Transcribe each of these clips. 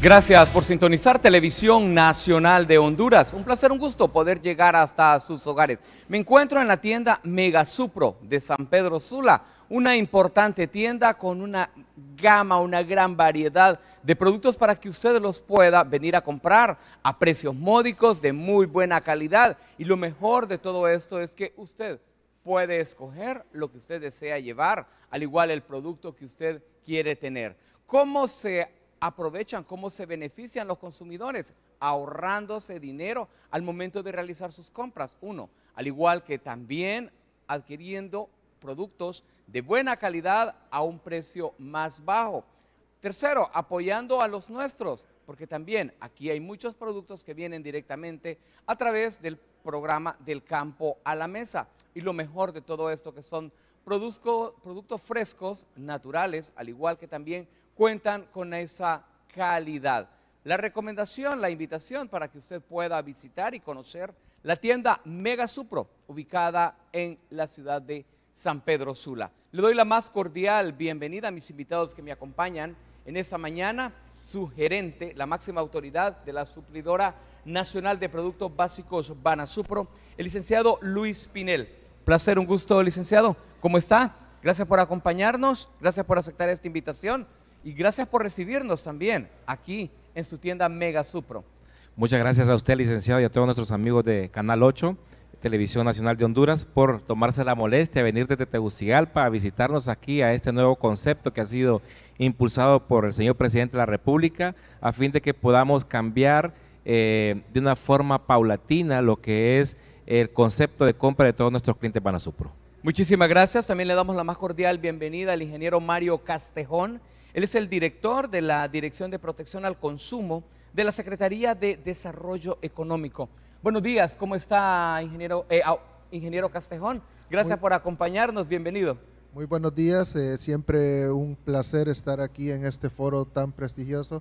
Gracias por sintonizar Televisión Nacional de Honduras. Un placer, un gusto poder llegar hasta sus hogares. Me encuentro en la tienda Mega Supro de San Pedro Sula, una importante tienda con una gama, una gran variedad de productos para que usted los pueda venir a comprar a precios módicos, de muy buena calidad. Y lo mejor de todo esto es que usted puede escoger lo que usted desea llevar, al igual el producto que usted quiere tener. ¿Cómo se aprovechan, cómo se benefician los consumidores, ahorrándose dinero al momento de realizar sus compras, uno, al igual que también adquiriendo productos de buena calidad a un precio más bajo. Tercero, apoyando a los nuestros, porque también aquí hay muchos productos que vienen directamente a través del programa del campo a la mesa. Y lo mejor de todo esto que son productos frescos, naturales, al igual que también cuentan con esa calidad. La recomendación, la invitación para que usted pueda visitar y conocer la tienda Mega Supro, ubicada en la ciudad de San Pedro Sula. Le doy la más cordial bienvenida a mis invitados que me acompañan en esta mañana, su gerente, la máxima autoridad de la suplidora nacional de productos básicos Banasupro, el licenciado Luis Pinel. Placer, un gusto, licenciado. ¿Cómo está? Gracias por acompañarnos, gracias por aceptar esta invitación y gracias por recibirnos también aquí en su tienda Mega Supro. Muchas gracias a usted, licenciado, y a todos nuestros amigos de Canal 8, Televisión Nacional de Honduras, por tomarse la molestia de venir desde Tegucigalpa a visitarnos aquí a este nuevo concepto que ha sido impulsado por el señor presidente de la República, a fin de que podamos cambiar eh, de una forma paulatina lo que es el concepto de compra de todos nuestros clientes Banasupro. Muchísimas gracias. También le damos la más cordial bienvenida al ingeniero Mario Castejón él es el director de la Dirección de Protección al Consumo de la Secretaría de Desarrollo Económico. Buenos días, ¿cómo está, ingeniero, eh, ingeniero Castejón? Gracias por acompañarnos, bienvenido. Muy buenos días, eh, siempre un placer estar aquí en este foro tan prestigioso.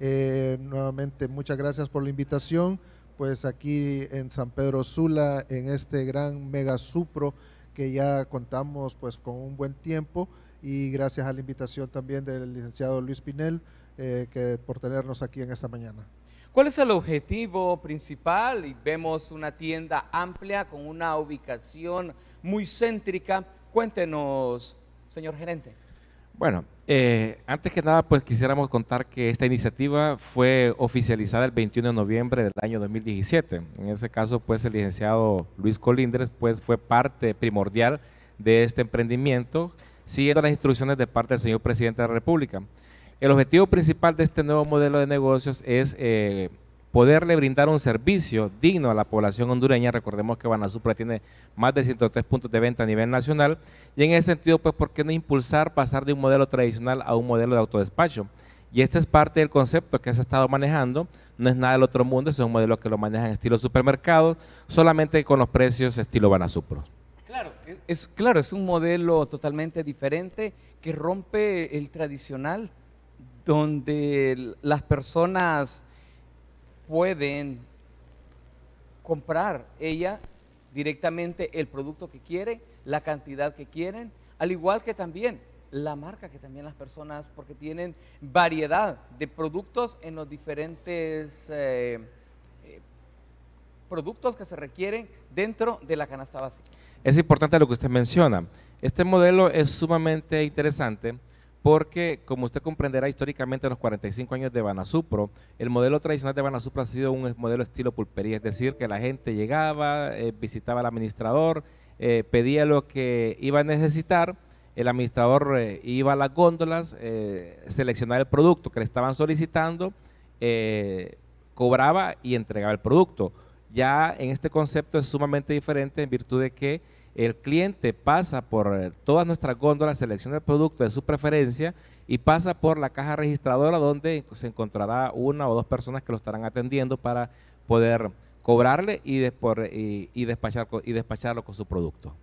Eh, nuevamente, muchas gracias por la invitación. Pues aquí en San Pedro Sula, en este gran mega supro que ya contamos pues con un buen tiempo y gracias a la invitación también del licenciado Luis Pinel eh, que por tenernos aquí en esta mañana. ¿Cuál es el objetivo principal? Y vemos una tienda amplia con una ubicación muy céntrica. Cuéntenos, señor gerente. Bueno, eh, antes que nada, pues quisiéramos contar que esta iniciativa fue oficializada el 21 de noviembre del año 2017. En ese caso, pues el licenciado Luis Colindres pues, fue parte primordial de este emprendimiento siguiendo las instrucciones de parte del señor presidente de la República. El objetivo principal de este nuevo modelo de negocios es eh, poderle brindar un servicio digno a la población hondureña. Recordemos que Banasupra tiene más de 103 puntos de venta a nivel nacional y en ese sentido, pues, ¿por qué no impulsar pasar de un modelo tradicional a un modelo de autodespacho? Y este es parte del concepto que se ha estado manejando. No es nada del otro mundo, es un modelo que lo manejan estilo supermercado, solamente con los precios estilo Banasupro. Claro, es, claro, es un modelo totalmente diferente que rompe el tradicional, donde las personas pueden comprar ella directamente el producto que quieren, la cantidad que quieren, al igual que también la marca que también las personas, porque tienen variedad de productos en los diferentes... Eh, productos que se requieren dentro de la canasta básica. Es importante lo que usted menciona. Este modelo es sumamente interesante porque, como usted comprenderá, históricamente en los 45 años de Banasupro, el modelo tradicional de Banasupro ha sido un modelo estilo pulpería, es decir, que la gente llegaba, eh, visitaba al administrador, eh, pedía lo que iba a necesitar, el administrador eh, iba a las góndolas, seleccionaba el producto que le estaban solicitando, cobraba y entregaba el producto ya en este concepto es sumamente diferente en virtud de que el cliente pasa por eh, todas nuestras góndolas, selecciona el producto de su preferencia y pasa por la caja registradora donde se encontrará una o dos personas que lo estarán atendiendo para poder cobrarle y, eh, y, despachar, y despacharlo con su producto.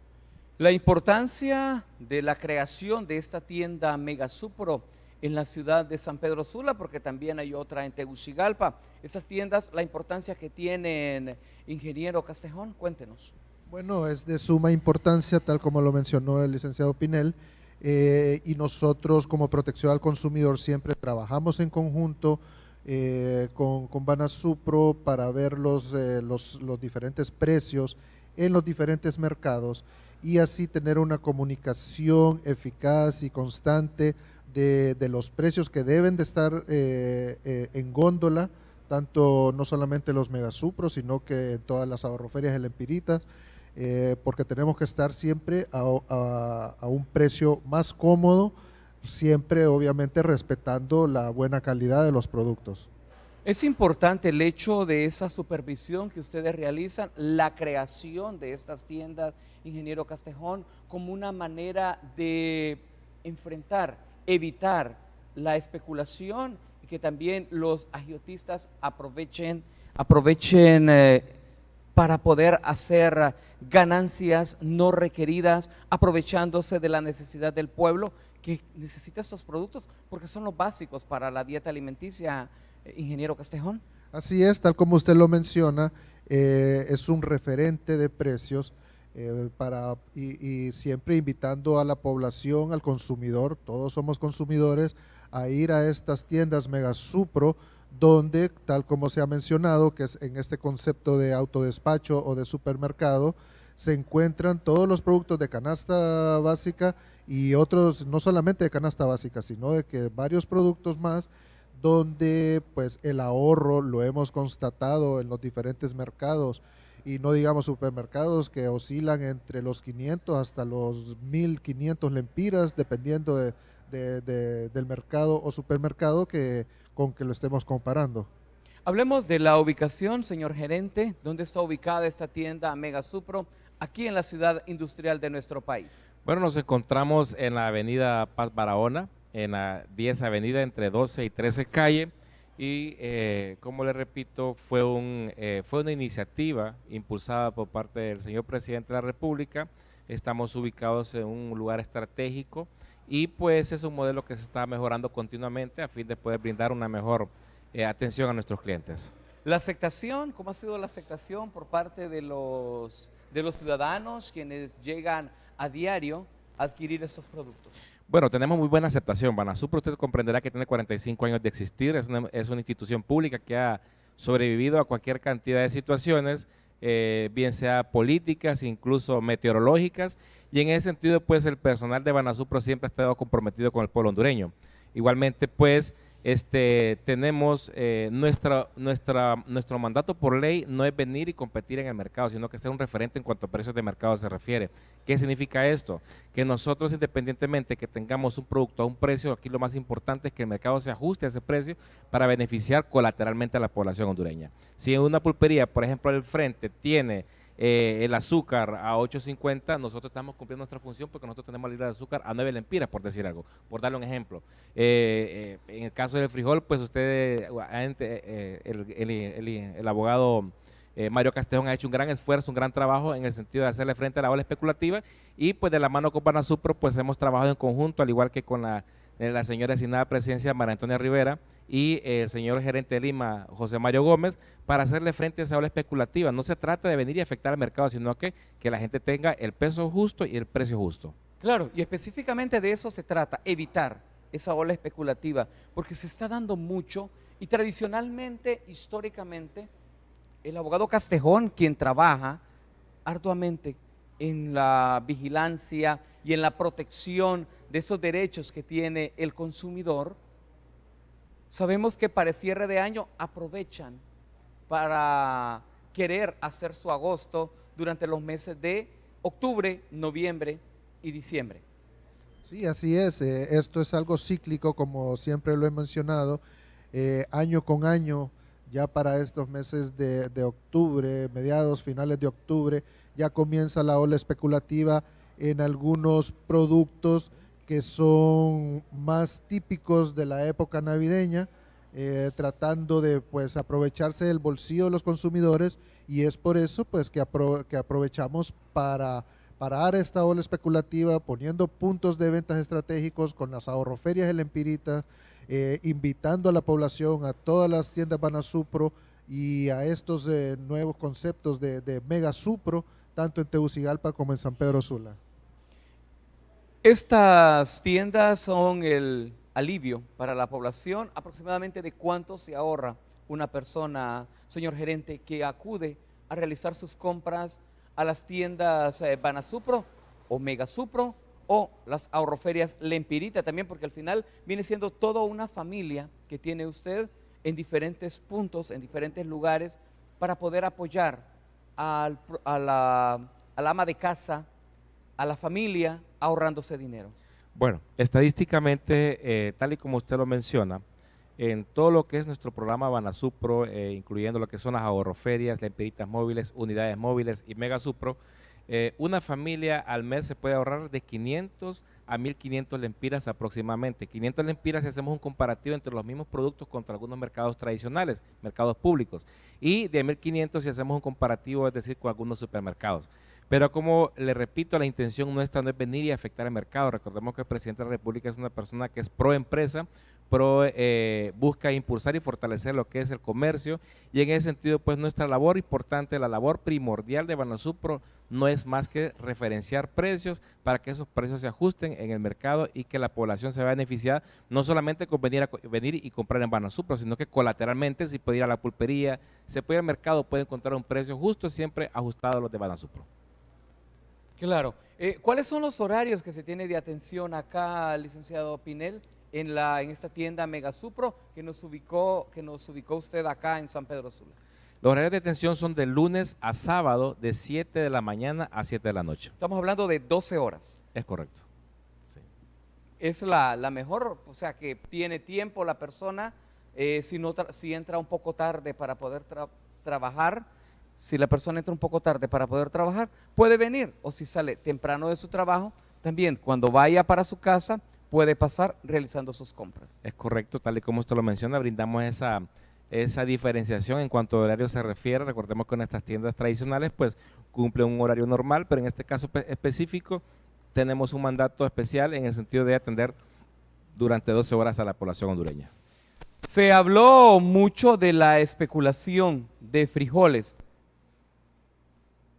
La importancia de la creación de esta tienda Megasupro, en la ciudad de San Pedro Sula, porque también hay otra en Tegucigalpa. Esas tiendas, la importancia que tienen, ingeniero Castejón, cuéntenos. Bueno, es de suma importancia, tal como lo mencionó el licenciado Pinel, eh, y nosotros como protección al consumidor siempre trabajamos en conjunto eh, con, con Banasupro para ver eh, los, los diferentes precios en los diferentes mercados y así tener una comunicación eficaz y constante de, los precios que deben de estar eh, eh, en góndola, tanto no solamente los megasupros, sino que en todas las ahorroferias, el empiritas, eh, porque tenemos que estar siempre a un precio más cómodo, siempre obviamente respetando la buena calidad de los productos. Es importante el hecho de esa supervisión que ustedes realizan, la creación de estas tiendas, ingeniero Castejón, como una manera de enfrentar evitar la especulación y que también los agiotistas aprovechen, aprovechen eh, para poder hacer ganancias no requeridas, aprovechándose de la necesidad del pueblo que necesita estos productos porque son los básicos para la dieta alimenticia, eh, ingeniero Castejón. Así es, tal como usted lo menciona, eh, es un referente de precios eh, para, y, siempre invitando a la población, al consumidor, todos somos consumidores, a ir a estas tiendas Mega Supro, donde, tal como se ha mencionado, que es en este concepto de autodespacho o de supermercado, se encuentran todos los productos de canasta básica y otros, no solamente de canasta básica, sino de que varios productos más, donde pues el ahorro lo hemos constatado en los diferentes mercados, y no digamos supermercados que oscilan entre los 500 hasta los 1500 lempiras, dependiendo del mercado o supermercado que, con que lo estemos comparando. Hablemos de la ubicación, señor gerente, dónde está ubicada esta tienda Mega Supro aquí en la ciudad industrial de nuestro país. Bueno, nos encontramos en la avenida Paz Barahona, en la 10 avenida entre 12 y 13 calle. Y eh, como le repito, eh, fue, una iniciativa impulsada por parte del señor presidente de la República. Estamos ubicados en un lugar estratégico y pues es un modelo que se está mejorando continuamente a fin de poder brindar una mejor eh, atención a nuestros clientes. La aceptación, ¿cómo ha sido la aceptación por parte de los, de los ciudadanos quienes llegan a diario a adquirir estos productos? Bueno, tenemos muy buena aceptación. Banasupro usted comprenderá que tiene 45 años de existir, es una, es una institución pública que ha sobrevivido a cualquier cantidad de situaciones, eh, bien sea políticas, incluso meteorológicas, y en ese sentido, pues el personal de Banasupro siempre ha estado comprometido con el pueblo hondureño. Igualmente, pues este, tenemos eh, nuestra, nuestro mandato por ley no es venir y competir en el mercado, sino que ser un referente en cuanto a precios de mercado se refiere. ¿Qué significa esto? Que nosotros independientemente que tengamos un producto a un precio, aquí lo más importante es que el mercado se ajuste a ese precio para beneficiar colateralmente a la población hondureña. Si en una pulpería, por ejemplo, el frente tiene eh, el azúcar a 8.50, nosotros estamos cumpliendo nuestra función porque nosotros tenemos la libra de azúcar a 9 lempiras, por decir algo, por darle un ejemplo. Eh, eh, en el caso del frijol, pues usted, el, abogado Mario Castejón ha hecho un gran esfuerzo, un gran trabajo en el sentido de hacerle frente a la ola especulativa y pues de la mano con Banasupro, pues hemos trabajado en conjunto, al igual que con la eh, la señora designada presidencia María Antonia Rivera y el señor gerente de Lima, José Mario Gómez, para hacerle frente a esa ola especulativa. No se trata de venir y afectar al mercado, sino que, que la gente tenga el peso justo y el precio justo. Claro, y específicamente de eso se trata, evitar esa ola especulativa, porque se está dando mucho y tradicionalmente, históricamente, el abogado Castejón, quien trabaja arduamente en la vigilancia y en la protección de esos derechos que tiene el consumidor, sabemos que para cierre de año aprovechan para querer hacer su agosto durante los meses de octubre, noviembre y diciembre. Sí, así es. Eh, esto es algo cíclico, como siempre lo he mencionado, eh, año con año ya para estos meses de, octubre, mediados, finales de octubre, ya comienza la ola especulativa en algunos productos que son más típicos de la época navideña, eh, tratando de pues aprovecharse del bolsillo de los consumidores y es por eso pues que, que aprovechamos para parar esta ola especulativa, poniendo puntos de ventas estratégicos con las ahorroferias, el empirita, eh, invitando a la población, a todas las tiendas Banasupro y a estos eh, nuevos conceptos de, Mega Supro, tanto en Tegucigalpa como en San Pedro Sula. Estas tiendas son el alivio para la población. Aproximadamente de cuánto se ahorra una persona, señor gerente, que acude a realizar sus compras a las tiendas eh, Banasupro o Mega Supro o las ahorroferias Lempirita también, porque al final viene siendo toda una familia que tiene usted en diferentes puntos, en diferentes lugares, para poder apoyar al, a la, ama de casa, a la familia, ahorrándose dinero. Bueno, estadísticamente, eh, tal y como usted lo menciona, en todo lo que es nuestro programa Banasupro, eh, incluyendo lo que son las ahorroferias, lempiritas móviles, unidades móviles y Mega Supro, eh, una familia al mes se puede ahorrar de 500 a 1500 lempiras aproximadamente. 500 lempiras si hacemos un comparativo entre los mismos productos contra algunos mercados tradicionales, mercados públicos. Y de 1500 si hacemos un comparativo, es decir, con algunos supermercados. Pero como le repito, la intención nuestra no es venir y afectar el mercado. Recordemos que el presidente de la República es una persona que es pro empresa, pro eh, busca impulsar y fortalecer lo que es el comercio. Y en ese sentido, pues nuestra labor importante, la labor primordial de Banasupro no es más que referenciar precios para que esos precios se ajusten en el mercado y que la población se vea beneficiada, no solamente con venir, a, venir y comprar en Banasupro, sino que colateralmente si puede ir a la pulpería, se puede ir al mercado, puede encontrar un precio justo, siempre ajustado a los de Banasupro. Claro. Eh, ¿Cuáles son los horarios que se tiene de atención acá, licenciado Pinel, en, la, en esta tienda Megasupro que nos, ubicó, que nos ubicó usted acá en San Pedro Sula? Los horarios de atención son de lunes a sábado, de 7 de la mañana a 7 de la noche. Estamos hablando de 12 horas. Es correcto. Sí. Es la, la mejor, o sea, que tiene tiempo la persona, eh, si, no si entra un poco tarde para poder trabajar, si la persona entra un poco tarde para poder trabajar, puede venir. O si sale temprano de su trabajo, también cuando vaya para su casa, puede pasar realizando sus compras. Es correcto, tal y como usted lo menciona, brindamos esa, esa diferenciación en cuanto a horario se refiere. Recordemos que estas tiendas tradicionales pues cumple un horario normal, pero en este caso específico tenemos un mandato especial en el sentido de atender durante 12 horas a la población hondureña. Se habló mucho de la especulación de frijoles.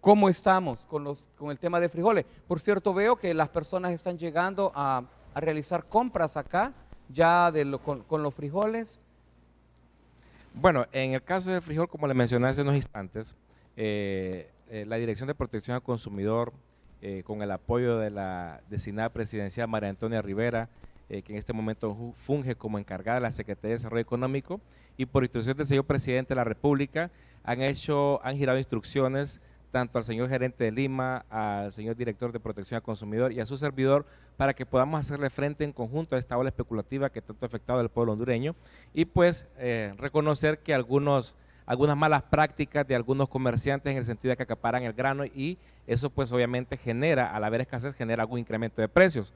¿Cómo estamos con, los, con el tema de frijoles? Por cierto, veo que las personas están llegando a, realizar compras acá, ya de con, los frijoles. Bueno, en el caso del frijol, como le mencioné hace unos instantes, eh, eh, la Dirección de Protección al Consumidor, eh, con el apoyo de la designada presidencial María Antonia Rivera, que en este momento funge como encargada de la Secretaría de Desarrollo Económico, y por instrucción del señor presidente de la República, han hecho, han girado instrucciones tanto al señor gerente de Lima, al señor director de protección al consumidor y a su servidor para que podamos hacerle frente en conjunto a esta ola especulativa que tanto ha afectado al pueblo hondureño y pues eh, reconocer que algunos algunas malas prácticas de algunos comerciantes en el sentido de que acaparan el grano y eso pues obviamente genera, al haber escasez, genera algún incremento de precios.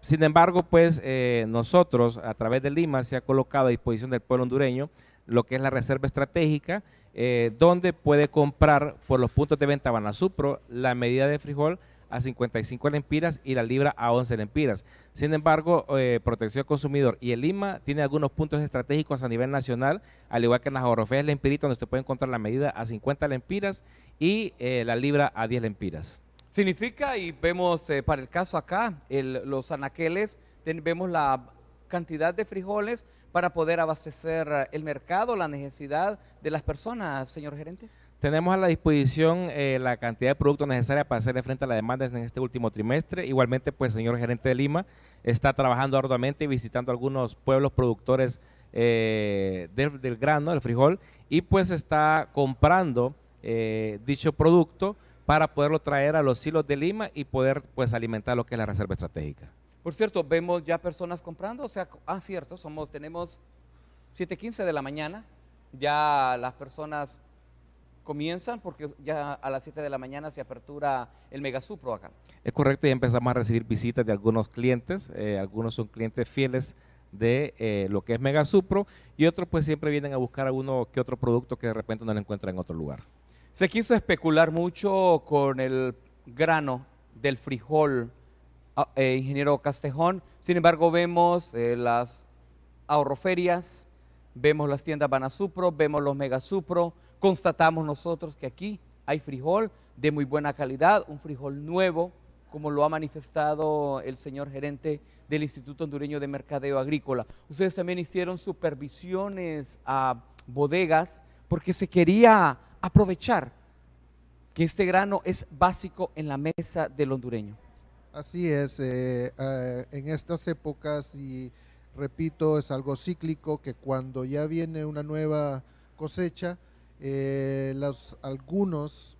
Sin embargo, pues eh, nosotros a través de Lima se ha colocado a disposición del pueblo hondureño lo que es la reserva estratégica eh, donde puede comprar por los puntos de venta Banasupro la medida de frijol a 55 lempiras y la libra a 11 lempiras. Sin embargo, eh, Protección Consumidor y el Lima tiene algunos puntos estratégicos a nivel nacional, al igual que en las Orofeas Lempiritas, donde usted puede encontrar la medida a 50 lempiras y eh, la libra a 10 lempiras. Significa, y vemos para el caso acá, los anaqueles, vemos la cantidad de frijoles para poder abastecer eh, el mercado, la necesidad de las personas, señor gerente? Tenemos a la disposición eh, la cantidad de productos necesaria para hacerle frente a la demanda en este último trimestre. Igualmente, pues, señor gerente de Lima está trabajando arduamente y visitando algunos pueblos productores eh, del, grano, del frijol, y pues está comprando dicho producto para poderlo traer a los silos de Lima y poder pues alimentar lo que es la reserva estratégica. Por cierto, vemos ya personas comprando, o sea, ah, cierto, somos, tenemos 7.15 de la mañana, ya las personas comienzan porque ya a las 7 de la mañana se apertura el Megasupro acá. Es correcto, ya empezamos a recibir visitas de algunos clientes, eh, algunos son clientes fieles de eh, lo que es Megasupro y otros pues siempre vienen a buscar alguno que otro producto que de repente no lo encuentran en otro lugar. Se quiso especular mucho con el grano del frijol eh, ingeniero Castejón. Sin embargo, vemos eh, las ahorroferias, vemos las tiendas Banasupro, vemos los Megasupro. Constatamos nosotros que aquí hay frijol de muy buena calidad, un frijol nuevo, como lo ha manifestado el señor gerente del Instituto Hondureño de Mercadeo Agrícola. Ustedes también hicieron supervisiones a bodegas porque se quería aprovechar que este grano es básico en la mesa del hondureño. Así es, eh, eh, en estas épocas y repito, es algo cíclico que cuando ya viene una nueva cosecha, eh, los, algunos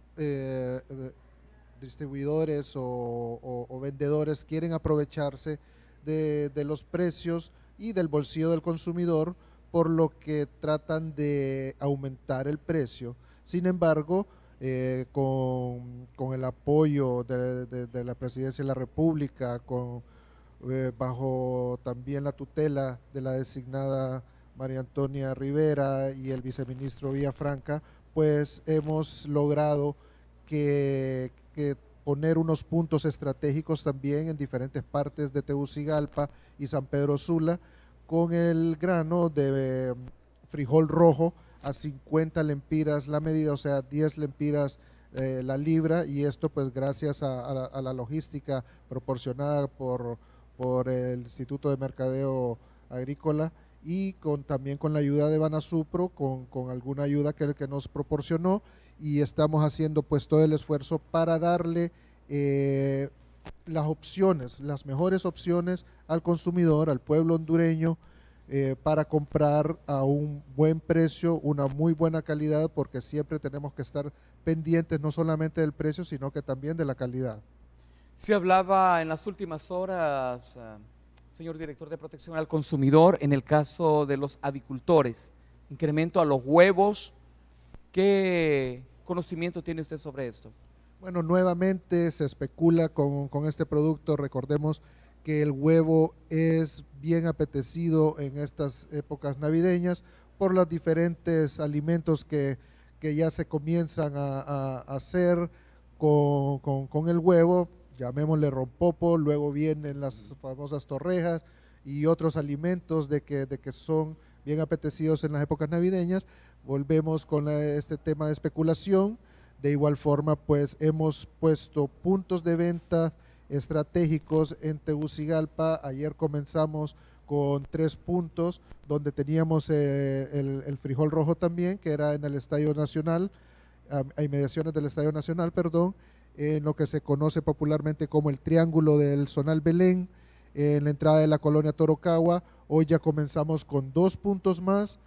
distribuidores o, vendedores quieren aprovecharse de los precios y del bolsillo del consumidor, por lo que tratan de aumentar el precio. Sin embargo, eh, con, el apoyo de, la presidencia de la República, eh, bajo también la tutela de la designada María Antonia Rivera y el viceministro Villafranca, pues hemos logrado que poner unos puntos estratégicos también en diferentes partes de Tegucigalpa y San Pedro Sula con el grano de eh, frijol rojo a 50 lempiras la medida, o sea, 10 lempiras eh, la libra, y esto pues gracias a, la, logística proporcionada por, por, el Instituto de Mercadeo Agrícola y con, también con la ayuda de Banasupro, con, con alguna ayuda que, que nos proporcionó, y estamos haciendo pues todo el esfuerzo para darle... Eh, las opciones, las mejores opciones al consumidor, al pueblo hondureño, eh, para comprar a un buen precio, una muy buena calidad, porque siempre tenemos que estar pendientes no solamente del precio, sino que también de la calidad. Se hablaba en las últimas horas, eh, señor director de protección al consumidor, en el caso de los avicultores, incremento a los huevos. ¿Qué conocimiento tiene usted sobre esto? Bueno, nuevamente se especula con, con este producto, recordemos que el huevo es bien apetecido en estas épocas navideñas por los diferentes alimentos que, que ya se comienzan a, hacer con, con, el huevo, llamémosle rompopo, luego vienen las famosas torrejas y otros alimentos de que, de que son bien apetecidos en las épocas navideñas. Volvemos con este tema de especulación. De igual forma, pues hemos puesto puntos de venta estratégicos en Tegucigalpa. Ayer comenzamos con tres puntos, donde teníamos eh, el, frijol rojo también, que era en el Estadio Nacional, a, inmediaciones del Estadio Nacional, perdón, en lo que se conoce popularmente como el Triángulo del Zonal Belén, en la entrada de la colonia Torocagua. Hoy ya comenzamos con dos puntos más,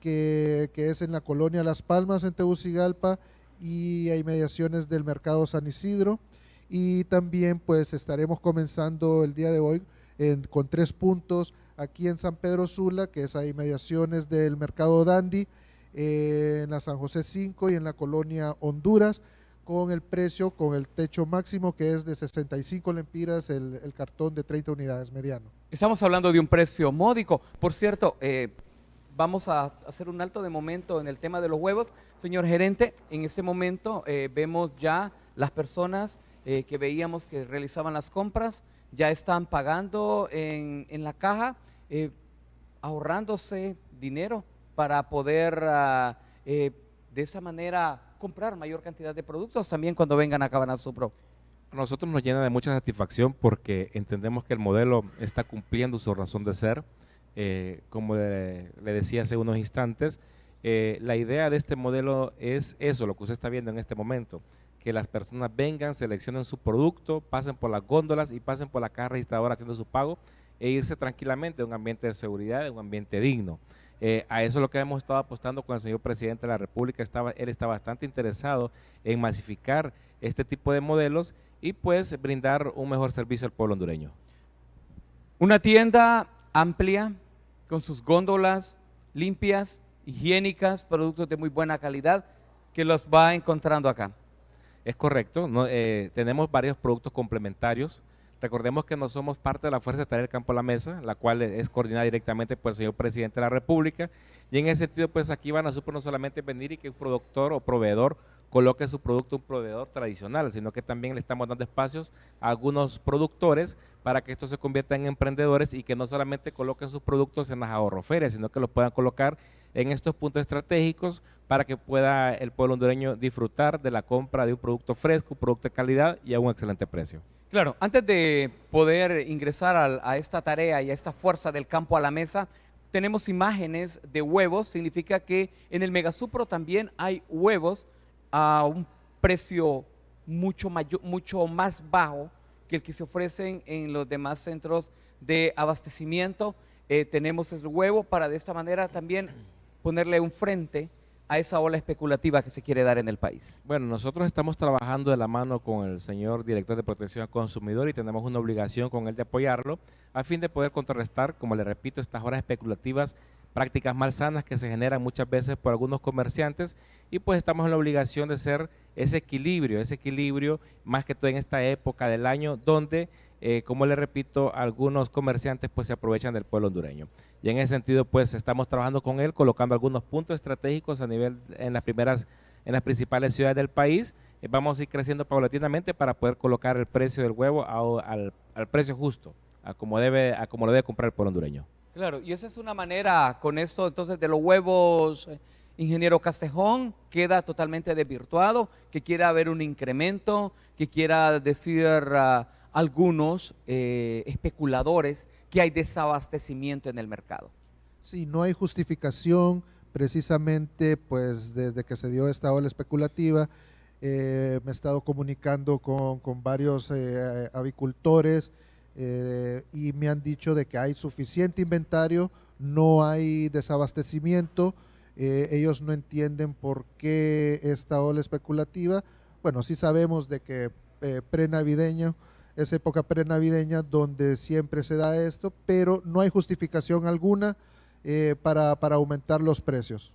que, que es en la colonia Las Palmas, en Tegucigalpa, y a inmediaciones del Mercado San Isidro y también pues estaremos comenzando el día de hoy con tres puntos aquí en San Pedro Sula, que es a inmediaciones del Mercado Dandy, eh, en la San José 5 y en la colonia Honduras, con el precio, con el techo máximo que es de 65 lempiras el, cartón de 30 unidades mediano. Estamos hablando de un precio módico. Por cierto, eh, vamos a hacer un alto de momento en el tema de los huevos. Señor gerente, en este momento eh, vemos ya las personas eh, que veíamos que realizaban las compras, ya están pagando en, la caja, eh, ahorrándose dinero para poder ah, eh, de esa manera comprar mayor cantidad de productos también cuando vengan a Cabanazo Pro. A nosotros nos llena de mucha satisfacción porque entendemos que el modelo está cumpliendo su razón de ser. como le, decía hace unos instantes, la idea de este modelo es eso, lo que usted está viendo en este momento, que las personas vengan, seleccionen su producto, pasen por las góndolas y pasen por la caja registradora haciendo su pago e irse tranquilamente a un ambiente de seguridad, en un ambiente digno. Eh, a eso es lo que hemos estado apostando con el señor presidente de la República. Estaba, él está bastante interesado en masificar este tipo de modelos y pues brindar un mejor servicio al pueblo hondureño. Una tienda amplia, con sus góndolas limpias, higiénicas, productos de muy buena calidad, que los va encontrando acá. Es correcto, eh, tenemos varios productos complementarios. Recordemos que no somos parte de la Fuerza de Tarea del Campo a la Mesa, la cual es coordinada directamente por el señor presidente de la República. Y en ese sentido, pues aquí van a super no solamente venir y que un productor o proveedor coloque su producto un proveedor tradicional, sino que también le estamos dando espacios a algunos productores para que estos se conviertan en emprendedores y que no solamente coloquen sus productos en las ahorroferias, sino que los puedan colocar en estos puntos estratégicos para que pueda el pueblo hondureño disfrutar de la compra de un producto fresco, producto de calidad y a un excelente precio. Claro, antes de poder ingresar a, a esta tarea y a esta fuerza del campo a la mesa, tenemos imágenes de huevos, significa que en el Megasupro también hay huevos a un precio mucho, mayor, mucho más bajo que el que se ofrecen en los demás centros de abastecimiento. Eh, tenemos el huevo para de esta manera también ponerle un frente a esa ola especulativa que se quiere dar en el país? Bueno, nosotros estamos trabajando de la mano con el señor director de protección al consumidor y tenemos una obligación con él de apoyarlo a fin de poder contrarrestar, como le repito, estas horas especulativas, prácticas malsanas que se generan muchas veces por algunos comerciantes y pues estamos en la obligación de ser ese equilibrio, ese equilibrio más que todo en esta época del año donde eh, como le repito, algunos comerciantes pues se aprovechan del pueblo hondureño. Y en ese sentido pues estamos trabajando con él, colocando algunos puntos estratégicos a nivel en las primeras, en las principales ciudades del país. Eh, vamos a ir creciendo paulatinamente para poder colocar el precio del huevo al, al, precio justo, a como debe, a como lo debe comprar el pueblo hondureño. Claro, y esa es una manera con esto entonces de los huevos. Eh, ingeniero Castejón queda totalmente desvirtuado, que quiera haber un incremento, que quiera decir ah, algunos eh, especuladores que hay desabastecimiento en el mercado. Sí, no hay justificación precisamente pues desde que se dio esta ola especulativa. Eh, me he estado comunicando con, con varios eh, avicultores y me han dicho de que hay suficiente inventario, no hay desabastecimiento, ellos no entienden por qué esta ola especulativa. Bueno, sí sabemos de que prenavideño esa época prenavideña donde siempre se da esto, pero no hay justificación alguna eh, para, aumentar los precios.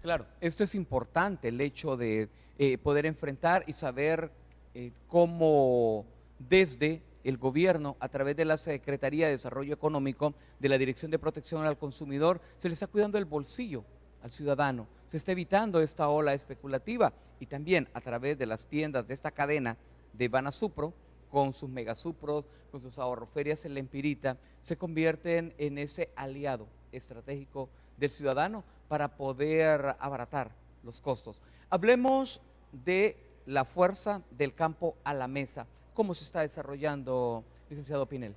Claro, esto es importante, el hecho de eh, poder enfrentar y saber eh, cómo desde el gobierno, a través de la Secretaría de Desarrollo Económico, de la Dirección de Protección al Consumidor, se le está cuidando el bolsillo al ciudadano, se está evitando esta ola especulativa y también a través de las tiendas de esta cadena de Banasupro, con sus megasupros, con sus ahorroferias en la empirita, se convierten en ese aliado estratégico del ciudadano para poder abaratar los costos. Hablemos de la fuerza del campo a la mesa. ¿Cómo se está desarrollando, licenciado Pinel?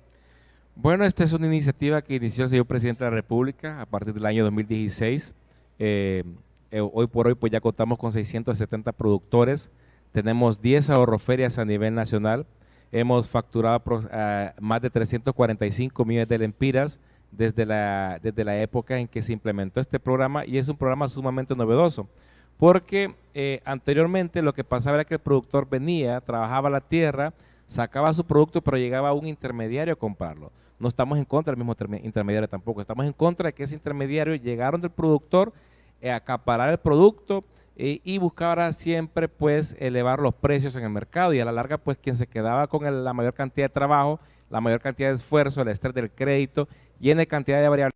Bueno, esta es una iniciativa que inició el señor presidente de la República a partir del año 2016. Eh, eh, hoy por hoy pues ya contamos con 670 productores, tenemos 10 ahorroferias a nivel nacional, Hemos facturado eh, más de 345 millones de lempiras desde la, desde la época en que se implementó este programa y es un programa sumamente novedoso porque eh, anteriormente lo que pasaba era que el productor venía, trabajaba la tierra, sacaba su producto, pero llegaba un intermediario a comprarlo. No estamos en contra del mismo intermediario tampoco, estamos en contra de que ese intermediario llegaron del productor, eh, acaparar el producto eh, y buscaba siempre pues elevar los precios en el mercado y a la larga pues quien se quedaba con la mayor cantidad de trabajo, la mayor cantidad de esfuerzo, el estrés del crédito y en la cantidad de variables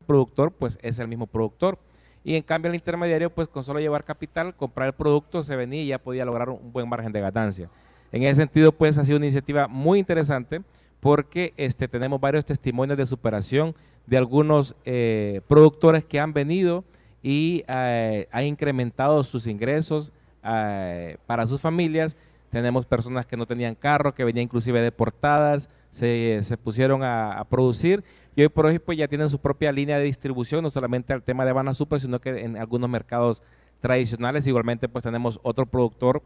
del productor pues es el mismo productor. Y en cambio el intermediario pues con solo llevar capital, comprar el producto, se venía y ya podía lograr un buen margen de ganancia. En ese sentido pues ha sido una iniciativa muy interesante porque este, tenemos varios testimonios de superación de algunos eh, productores que han venido y eh, ha incrementado sus ingresos eh, para sus familias. Tenemos personas que no tenían carro, que venían inclusive deportadas, se, pusieron a, producir y hoy por hoy pues, ya tienen su propia línea de distribución, no solamente al tema de Habana Super, sino que en algunos mercados tradicionales. Igualmente pues tenemos otro productor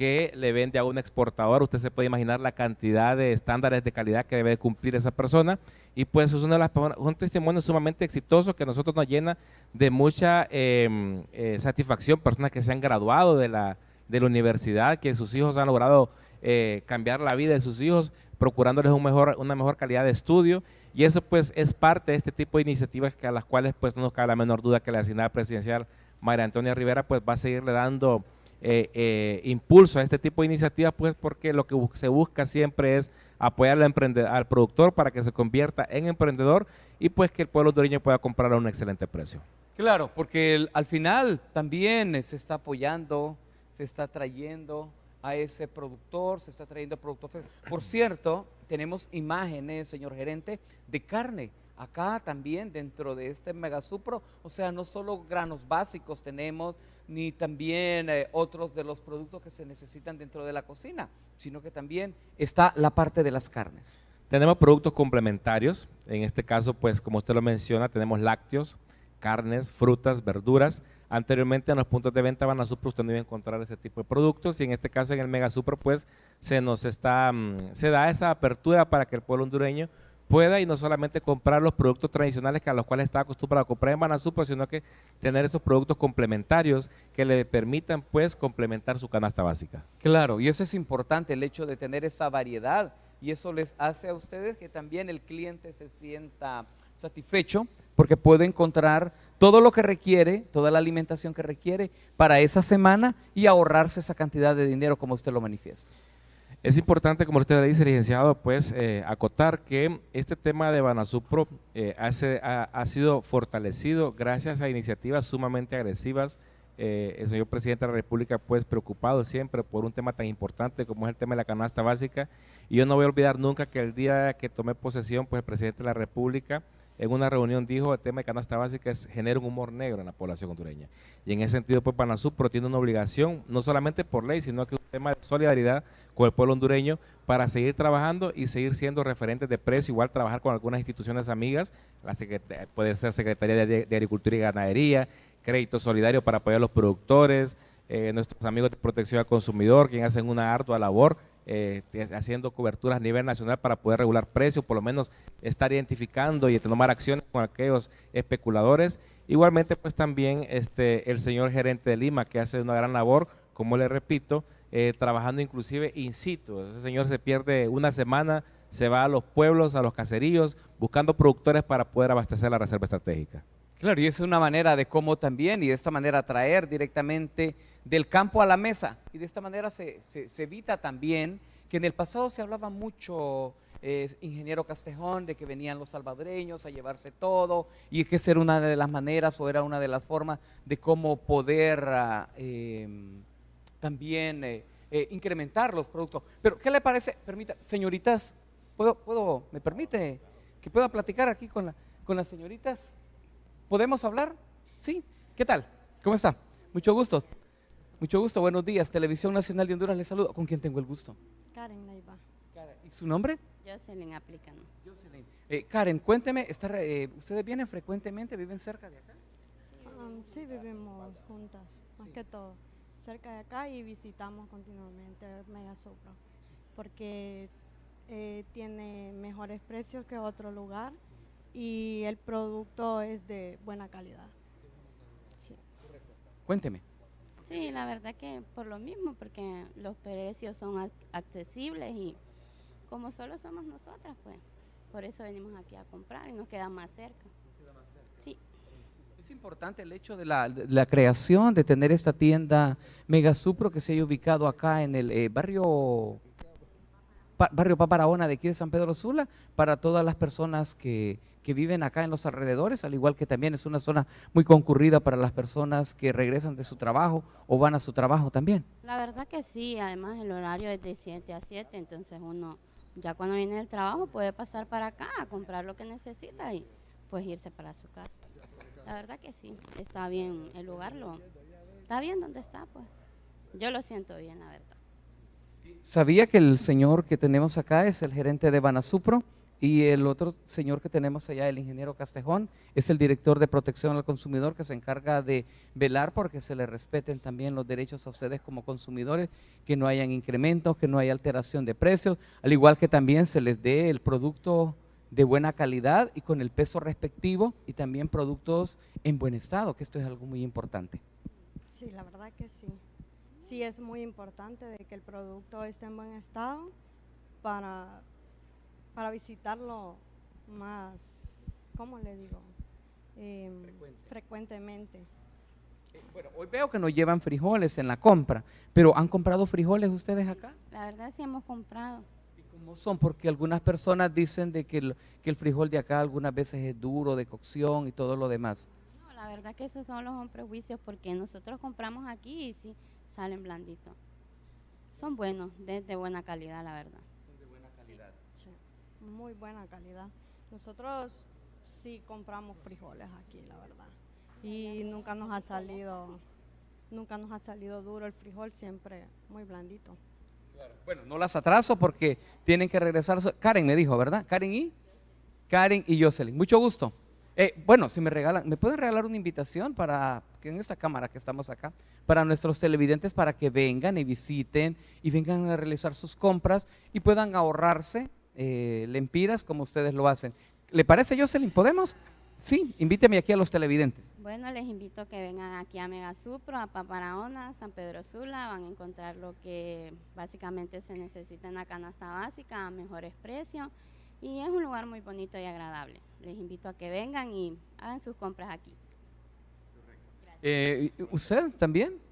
que le vende a un exportador. Usted se puede imaginar la cantidad de estándares de calidad que debe cumplir esa persona. Y pues es una de las un testimonio sumamente exitoso que a nosotros nos llena de mucha em, eh, satisfacción. Personas que se han graduado de la, de la universidad, que sus hijos han logrado eh, cambiar la vida de sus hijos, procurándoles una mejor calidad de estudio. Y eso pues es parte de este tipo de iniciativas que a las cuales pues no nos cabe la menor duda que la asignada Presidencial María Antonia Rivera pues va a seguirle dando eh, eh, impulso a este tipo de iniciativas, pues porque lo que se busca siempre es apoyar al, al productor para que se convierta en emprendedor y pues que el pueblo hondureño pueda comprar a un excelente precio. Claro, porque al final también se está apoyando, se está trayendo a ese productor, se está trayendo productos. Por cierto, tenemos imágenes, señor gerente, de carne acá también dentro de este Megasupro, O sea, no solo granos básicos tenemos, ni también eh, otros de los productos que se necesitan dentro de la cocina, sino que también está la parte de las carnes. Tenemos productos complementarios, en este caso, pues como usted lo menciona, tenemos lácteos, carnes, frutas, verduras. Anteriormente en los puntos de venta Van a Super usted no iba a encontrar ese tipo de productos y en este caso en el Mega Super pues se nos está, mm, se da esa apertura para que el pueblo hondureño pueda y no solamente comprar los productos tradicionales que a los cuales está acostumbrado a comprar en Manasú, pues, sino que tener esos productos complementarios que le permitan pues complementar su canasta básica. Claro, y eso es importante, el hecho de tener esa variedad y eso les hace a ustedes que también el cliente se sienta satisfecho porque puede encontrar todo lo que requiere, toda la alimentación que requiere para esa semana y ahorrarse esa cantidad de dinero como usted lo manifiesta. Es importante, como usted dice, licenciado, pues eh, acotar que este tema de Banasupro eh, ha, sido fortalecido gracias a iniciativas sumamente agresivas. Eh, el señor presidente de la República, pues preocupado siempre por un tema tan importante como es el tema de la canasta básica. Y yo no voy a olvidar nunca que el día que tomé posesión, pues el presidente de la República en una reunión dijo, el tema de canasta básica es genera un humor negro en la población hondureña. Y en ese sentido, pues Banasur tiene una obligación, no solamente por ley, sino que es un tema de solidaridad con el pueblo hondureño para seguir trabajando y seguir siendo referentes de precio, igual trabajar con algunas instituciones amigas, la puede ser Secretaría de, Agricultura y Ganadería, crédito solidario para apoyar a los productores, eh, nuestros amigos de protección al consumidor, quienes hacen una ardua labor eh, haciendo coberturas a nivel nacional para poder regular precios, por lo menos estar identificando y tomar acciones con aquellos especuladores. Igualmente, pues también este, el señor gerente de Lima, que hace una gran labor, como le repito, eh, trabajando inclusive in situ. Ese señor se pierde una semana, se va a los pueblos, a los caseríos, buscando productores para poder abastecer la reserva estratégica. Claro, y es una manera de cómo también, y de esta manera atraer directamente del campo a la mesa. Y de esta manera se, se, evita también que en el pasado se hablaba mucho, eh, ingeniero Castejón, de que venían los salvadoreños a llevarse todo y que ser una de las maneras o era una de las formas de cómo poder ah, em, también eh, eh, incrementar los productos. Pero, ¿qué le parece? Permita, señoritas, ¿puedo, puedo me permite que pueda platicar aquí con, con las señoritas? ¿Podemos hablar? ¿Sí? ¿Qué tal? ¿Cómo está? Mucho gusto. Mucho gusto, buenos días. Televisión Nacional de Honduras les saludo. ¿Con quién tengo el gusto? Karen Naiva. ¿Y su nombre? Jocelyn Aplicano. Jocelyn. Eh, Karen, cuénteme, eh, ¿ustedes vienen frecuentemente? ¿Viven cerca de acá? Um, sí, vivimos juntas, más que todo. Cerca de acá y visitamos continuamente Mega porque eh, tiene mejores precios que otro lugar y el producto es de buena calidad. Sí. Cuénteme. Sí, la verdad que por lo mismo, porque los precios son accesibles y como solo somos nosotras, pues por eso venimos aquí a comprar y nos queda más cerca. Es importante el hecho de la, creación, de tener esta tienda Mega Supro que se ha ubicado acá en el eh, barrio barrio Paparaona de aquí de San Pedro Sula, para todas las personas que, viven acá en los alrededores, al igual que también es una zona muy concurrida para las personas que regresan de su trabajo o van a su trabajo también. La verdad que sí, además el horario es de 7 a 7, entonces uno ya cuando viene del trabajo puede pasar para acá a comprar lo que necesita y pues irse para su casa. La verdad que sí, está bien el lugar, lo está bien donde está, pues yo lo siento bien, la verdad sabía que el señor que tenemos acá es el gerente de Banasupro y el otro señor que tenemos allá, el ingeniero Castejón, es el director de protección al consumidor que se encarga de velar porque se le respeten también los derechos a ustedes como consumidores, que no hayan incrementos, que no haya alteración de precios, al igual que también se les dé el producto de buena calidad y con el peso respectivo y también productos en buen estado, que esto es algo muy importante. Sí, la verdad que sí sí es muy importante de que el producto esté en buen estado para, para visitarlo más, ¿cómo le digo? Em, frecuentemente. Eh, bueno, hoy veo que nos llevan frijoles en la compra, pero ¿han comprado frijoles ustedes acá? La verdad sí hemos comprado. ¿Y cómo son? Porque algunas personas dicen de que el, que el frijol de acá algunas veces es duro, de cocción y todo lo demás. No, la verdad que esos son los prejuicios porque nosotros compramos aquí y sí, salen blanditos. Son buenos, de, buena calidad, la verdad. Muy buena calidad. Nosotros sí compramos frijoles aquí, la verdad. Y nunca nos ha salido, nunca nos ha salido duro el frijol, siempre muy blandito. Bueno, no las atraso porque tienen que regresar. Karen me dijo, ¿verdad? Karen y Karen y Jocelyn. Mucho gusto. Eh, bueno, si me regalan, ¿me pueden regalar una invitación para, que en esta cámara que estamos acá, para nuestros televidentes para que vengan y visiten y vengan a realizar sus compras y puedan ahorrarse eh, lempiras como ustedes lo hacen? ¿Le parece, Jocelyn? ¿Podemos? Sí, invíteme aquí a los televidentes. Bueno, les invito a que vengan aquí a Mega a Paparaona, San Pedro Sula. Van a encontrar lo que básicamente se necesita en la canasta básica a mejores precios y es un lugar muy bonito y agradable. Les invito a que vengan y hagan sus compras aquí. Eh, ¿Usted también?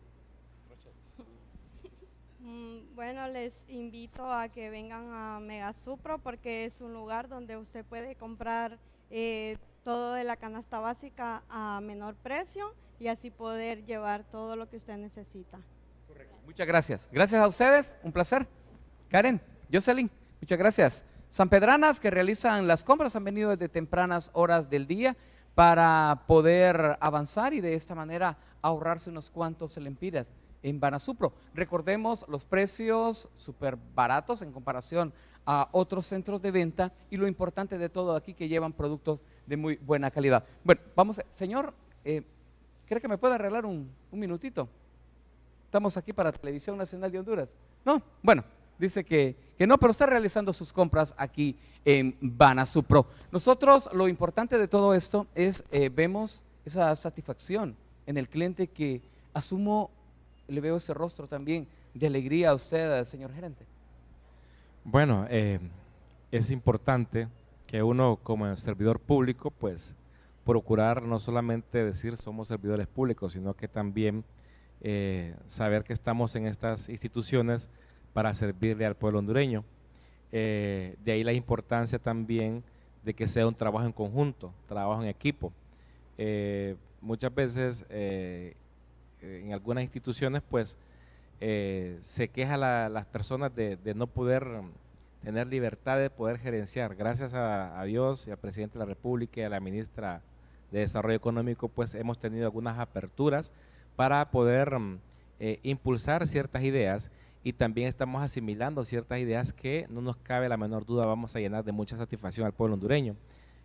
Mm, bueno, les invito a que vengan a Mega Supro porque es un lugar donde usted puede comprar eh, todo de la canasta básica a menor precio y así poder llevar todo lo que usted necesita. Muchas gracias. Gracias a ustedes, un placer. Karen, Jocelyn, muchas gracias. Sanpedranas que realizan las compras han venido desde tempranas horas del día para poder avanzar y de esta manera ahorrarse unos cuantos lempiras en Banasupro. Recordemos los precios súper baratos en comparación a otros centros de venta y lo importante de todo aquí que llevan productos de muy buena calidad. Bueno, vamos, señor, eh, ¿cree que me puede arreglar un minutito? Estamos aquí para Televisión Nacional de Honduras. ¿No? Bueno, dice que, no, pero está realizando sus compras aquí en Banasupro. Nosotros lo importante de todo esto es, eh, vemos esa satisfacción en el cliente que asumo, le veo ese rostro también de alegría a usted, señor gerente. Bueno, eh, es importante que uno como servidor público, pues procurar no solamente decir somos servidores públicos, sino que también eh, saber que estamos en estas instituciones para servirle al pueblo hondureño. Eh, de ahí la importancia también de que sea un trabajo en conjunto, trabajo en equipo. Eh, muchas veces eh, en algunas instituciones pues se queja las personas de, no poder mm, tener libertad de poder gerenciar. Gracias a, Dios y al presidente de la República y a la ministra de Desarrollo Económico pues hemos tenido algunas aperturas para poder mm, impulsar ciertas ideas y también estamos asimilando ciertas ideas que no nos cabe la menor duda vamos a llenar de mucha satisfacción al pueblo hondureño.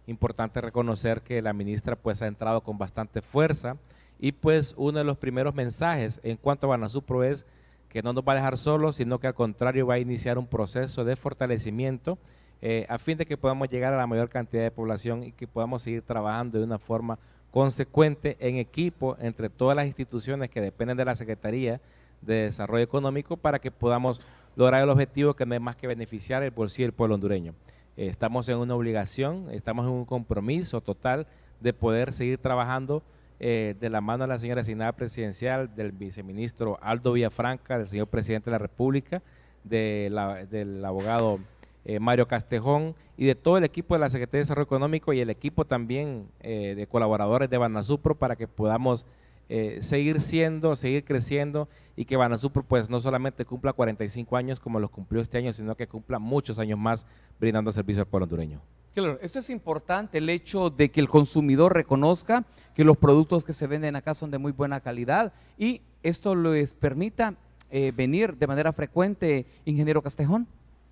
Importante reconocer que la ministra pues ha entrado con bastante fuerza y pues uno de los primeros mensajes en cuanto a Banasupro es que no nos va a dejar solos, sino que al contrario va a iniciar un proceso de fortalecimiento eh, a fin de que podamos llegar a la mayor cantidad de población y que podamos seguir trabajando de una forma consecuente en equipo entre todas las instituciones que dependen de la Secretaría de desarrollo económico para que podamos lograr el objetivo que no es más que beneficiar el bolsillo del pueblo hondureño. Eh, estamos en una obligación, estamos en un compromiso total de poder seguir trabajando eh, de la mano de la señora asignada presidencial, del viceministro Aldo Villafranca, del señor presidente de la República, de del abogado eh, Mario Castejón y de todo el equipo de la Secretaría de Desarrollo Económico y el equipo también de colaboradores de Banasupro para que podamos eh, seguir siendo, seguir creciendo y que Banasupro pues, pues no solamente cumpla 45 años como lo cumplió este año, sino que cumpla muchos años más brindando servicio al pueblo hondureño. Claro, esto es importante, el hecho de que el consumidor reconozca que los productos que se venden acá son de muy buena calidad y esto les permita eh, venir de manera frecuente, ingeniero Castejón.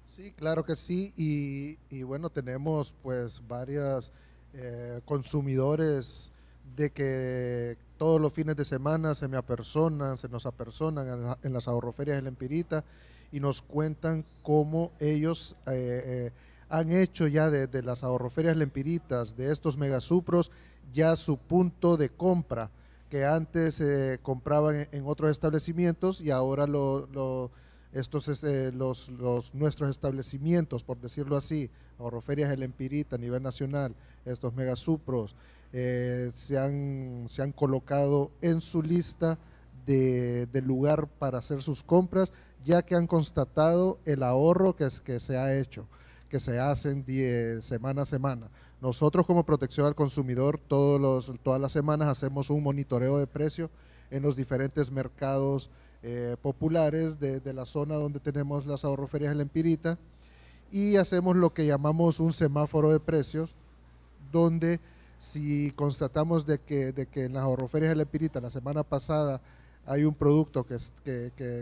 Sí, claro que sí, y, bueno, tenemos pues varias eh, consumidores de que todos los fines de semana se me apersonan, se nos apersonan en, las ahorroferias de Empirita y nos cuentan cómo ellos eh, eh, han hecho ya desde de las ahorroferias lempiritas, de estos megasupros, ya su punto de compra, que antes se eh, compraban en otros establecimientos y ahora estos, este, los, nuestros establecimientos, por decirlo así, ahorroferias del Empirita a nivel nacional, estos megasupros, eh, se, han, colocado en su lista de, lugar para hacer sus compras, ya que han constatado el ahorro que, que se ha hecho, que se hacen semana a semana. Nosotros como protección al consumidor todos los, todas las semanas hacemos un monitoreo de precios en los diferentes mercados eh, populares de, de, la zona donde tenemos las ahorroferias de la Empirita y hacemos lo que llamamos un semáforo de precios, donde si constatamos de que, en las horroferias de la Pirita la semana pasada hay un producto que,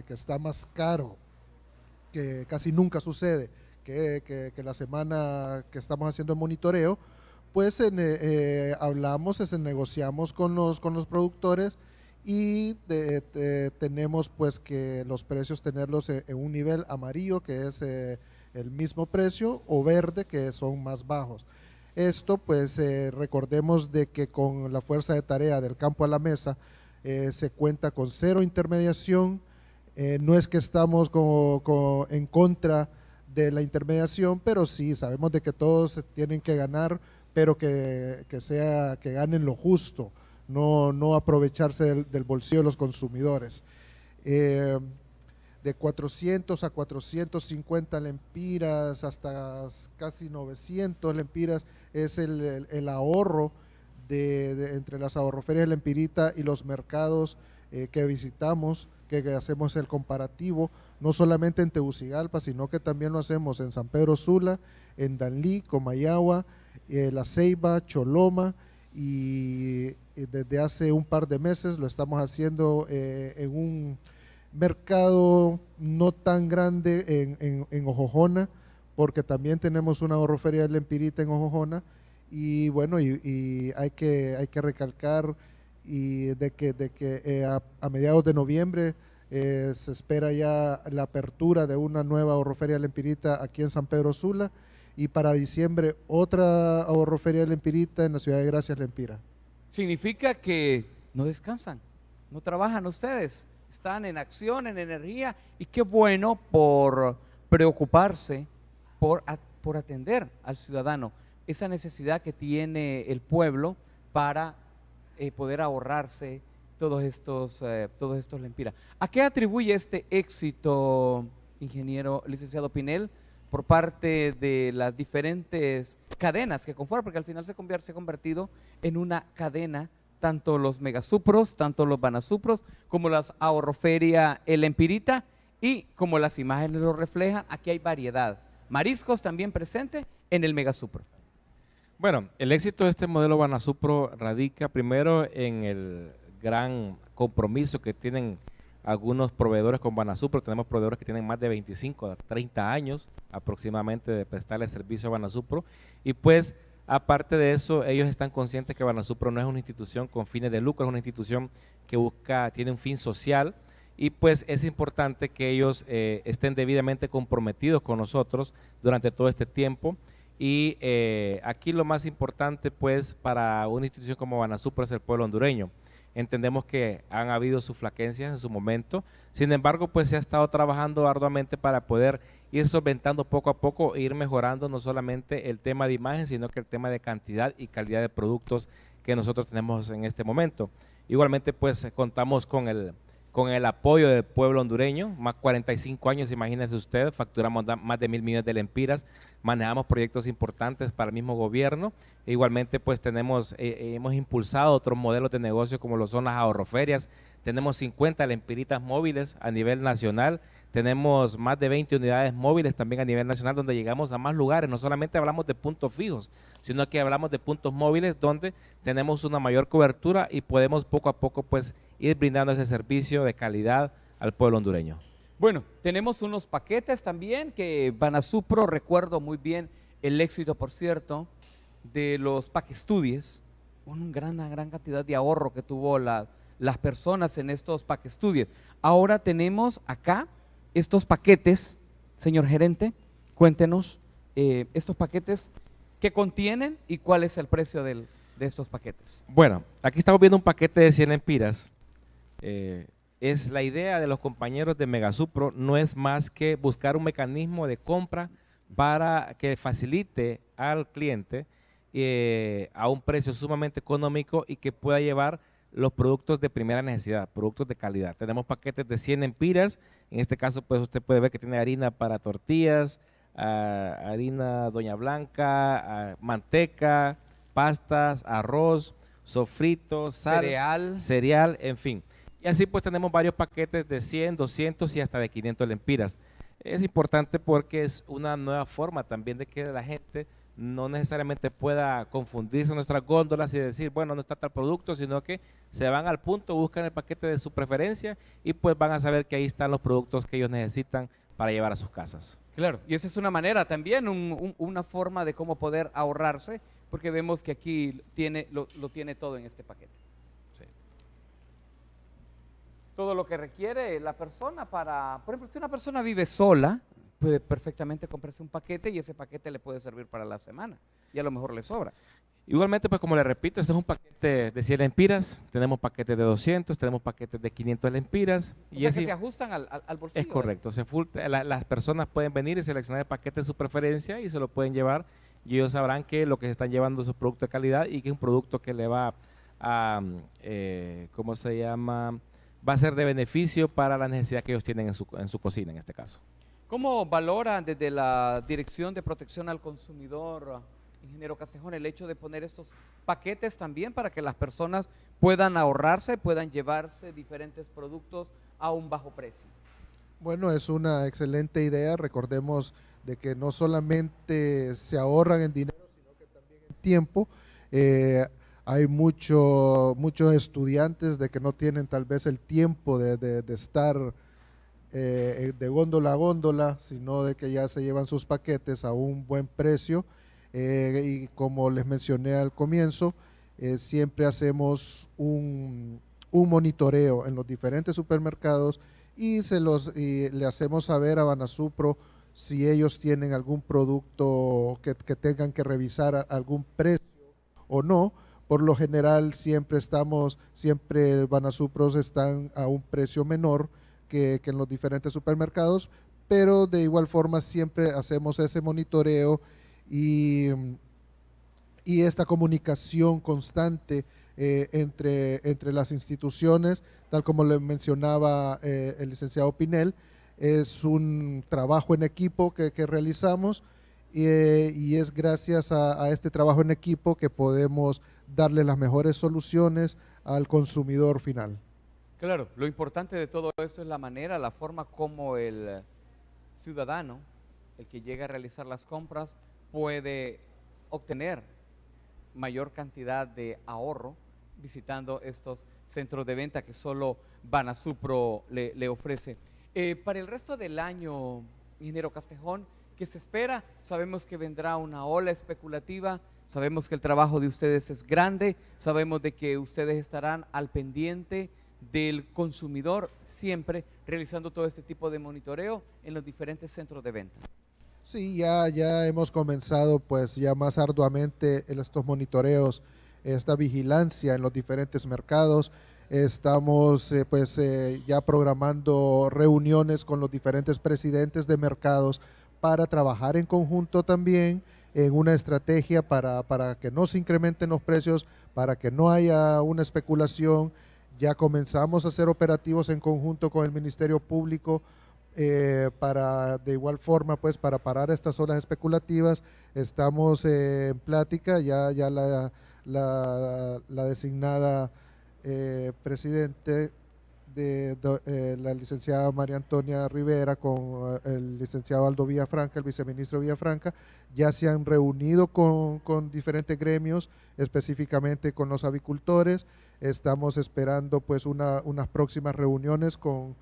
está más caro, que casi nunca sucede, que, la semana que estamos haciendo el monitoreo, pues eh, eh, hablamos, negociamos con los, productores y eh, tenemos pues que los precios tenerlos en, un nivel amarillo, que es el mismo precio, o verde, que son más bajos. Esto, pues eh, recordemos de que con la fuerza de tarea del campo a la mesa eh, se cuenta con cero intermediación, eh, no es que estamos en contra de la intermediación, pero sí sabemos de que todos tienen que ganar, pero que, sea, que ganen lo justo, no, no aprovecharse del bolsillo de los consumidores de 400 a 450 lempiras, hasta casi 900 lempiras, es el, ahorro de, entre las ahorroferias lempirita y los mercados eh, que visitamos, que, hacemos el comparativo, no solamente en Tegucigalpa, sino que también lo hacemos en San Pedro Sula, en Danlí, Comayagua, eh, La Ceiba, Choloma, y, eh, desde hace un par de meses lo estamos haciendo en un mercado no tan grande en, Ojojona, porque también tenemos una Ahorroferia de en en Ojojona, y bueno, y, hay, que, hay que recalcar y de que, de que eh, a, mediados de noviembre eh, se espera ya la apertura de una nueva ahorroferia Lempirita aquí en San Pedro Sula y para diciembre otra ahorroferia Lempirita en la ciudad de Gracias Lempira. Significa que no descansan, no trabajan ustedes están en acción, en energía, y qué bueno por preocuparse, por, por atender al ciudadano, esa necesidad que tiene el pueblo para eh, poder ahorrarse todos estos, eh, todos estos lempiras. ¿A qué atribuye este éxito, ingeniero licenciado Pinel, por parte de las diferentes cadenas que conforman? Porque al final se, se ha convertido en una cadena tanto los megasupros, tanto los banasupros, como las ahorroferia, el empirita, y como las imágenes lo reflejan, aquí hay variedad. Mariscos también presente en el megasupro. Bueno, el éxito de este modelo banasupro radica primero en el gran compromiso que tienen algunos proveedores con Banasupro. Tenemos proveedores que tienen más de 25 a 30 años aproximadamente de prestarle servicio a Banasupro. Y pues Aparte de eso, ellos están conscientes que Banasupro no es una institución con fines de lucro, es una institución que busca, tiene un fin social y pues es importante que ellos eh, estén debidamente comprometidos con nosotros durante todo este tiempo. Y eh, aquí lo más importante pues para una institución como Banasupro es el pueblo hondureño. Entendemos que han habido sus flaquencias en su momento, sin embargo pues se ha estado trabajando arduamente para poder ir solventando poco a poco e ir mejorando no solamente el tema de imagen, sino que el tema de cantidad y calidad de productos que nosotros tenemos en este momento. Igualmente, pues contamos con el, con el apoyo del pueblo hondureño, más 45 años, imagínense usted, facturamos más de mil millones de lempiras, manejamos proyectos importantes para el mismo gobierno, e igualmente pues tenemos, eh, eh, hemos impulsado otros modelos de negocio como lo son las ahorroferias, tenemos 50 lempiritas móviles a nivel nacional, tenemos más de 20 unidades móviles también a nivel nacional donde llegamos a más lugares, no solamente hablamos de puntos fijos, sino que hablamos de puntos móviles donde tenemos una mayor cobertura y podemos poco a poco pues ir brindando ese servicio de calidad al pueblo hondureño. Bueno, tenemos unos paquetes también que van a pro, recuerdo muy bien el éxito, por cierto, de los paquestudies, una gran, gran cantidad de ahorro que tuvo la, las personas en estos paquetes Ahora tenemos acá estos paquetes, señor gerente, cuéntenos eh, estos paquetes que contienen y cuál es el precio de estos paquetes. Bueno, aquí estamos viendo un paquete de 100 empiras. Eh, es la idea de los compañeros de Megasupro, no es más que buscar un mecanismo de compra para que facilite al cliente eh, a un precio sumamente económico y que pueda llevar los productos de primera necesidad, productos de calidad. Tenemos paquetes de 100 empiras, en este caso pues usted puede ver que tiene harina para tortillas, ah, harina doña blanca, ah, manteca, pastas, arroz, sofrito, sal, cereal, cereal, en fin. Y así pues tenemos varios paquetes de 100, 200 y hasta de 500 lempiras. Es importante porque es una nueva forma también de que la gente no necesariamente pueda confundirse nuestras góndolas y decir, bueno, no está tal producto, sino que se van al punto, buscan el paquete de su preferencia y pues van a saber que ahí están los productos que ellos necesitan para llevar a sus casas. Claro, y esa es una manera también, una forma de cómo poder ahorrarse, porque vemos que aquí tiene, lo, lo tiene todo en este paquete. Sí. Todo lo que requiere la persona para, por ejemplo, si una persona vive sola, puede perfectamente comprarse un paquete y ese paquete le puede servir para la semana y a lo mejor le sobra. Igualmente, pues como le repito, este es un paquete de 100 empiras, tenemos paquetes de 200, tenemos paquetes de 500 empiras. y así, se ajustan al, al, bolsillo. Es correcto, las personas pueden venir y seleccionar el paquete de su preferencia y se lo pueden llevar y ellos sabrán que lo que se están llevando es un producto de calidad y que es un producto que le va a, mm, eh, ¿cómo se llama? Va a ser de beneficio para la necesidad que ellos tienen en su, en su cocina en este caso. ¿Cómo valora desde la Dirección de Protección al Consumidor, ingeniero Castejón, el hecho de poner estos paquetes también para que las personas puedan ahorrarse, puedan llevarse diferentes productos a un bajo precio? Bueno, es una excelente idea. Recordemos de que no solamente se ahorran en dinero, sino que también en tiempo. Eh, hay mucho, muchos estudiantes de que no tienen tal vez el tiempo de, de estar eh, eh, de góndola a góndola, sino de que ya se llevan sus paquetes a un buen precio. Eh, y como les mencioné al comienzo, siempre hacemos un, monitoreo en los diferentes supermercados y, se los, le hacemos saber a Banasupro si ellos tienen algún producto que, tengan que revisar a algún precio o no. Por lo general siempre estamos, siempre Banasupros están a un precio menor que, en los diferentes supermercados, pero de igual forma siempre hacemos ese monitoreo y, esta comunicación constante eh, entre, entre las instituciones, tal como le mencionaba eh, el licenciado Pinel, es un trabajo en equipo que, realizamos eh, y es gracias a, este trabajo en equipo que podemos darle las mejores soluciones al consumidor final. Claro, lo importante de todo esto es la manera, la forma como el ciudadano, el que llega a realizar las compras, puede obtener mayor cantidad de ahorro visitando estos centros de venta que solo Banasupro le, le ofrece. Eh, para el resto del año, ingeniero Castejón, ¿qué se espera? Sabemos que vendrá una ola especulativa, sabemos que el trabajo de ustedes es grande, sabemos de que ustedes estarán al pendiente del consumidor siempre realizando todo este tipo de monitoreo en los diferentes centros de venta. Sí, ya, ya hemos comenzado pues ya más arduamente estos monitoreos, esta vigilancia en los diferentes mercados. Estamos eh, pues eh, ya programando reuniones con los diferentes presidentes de mercados para trabajar en conjunto también en una estrategia para, para que no se incrementen los precios, para que no haya una especulación ya comenzamos a hacer operativos en conjunto con el Ministerio Público eh, para, de igual forma, pues para parar estas olas especulativas. Estamos eh, en plática, ya, ya la, designada eh, presidente de, eh, la licenciada María Antonia Rivera con eh, el licenciado Aldo Villafranca, el viceministro Villafranca, ya se han reunido con, diferentes gremios, específicamente con los avicultores. Estamos esperando pues unas próximas reuniones con,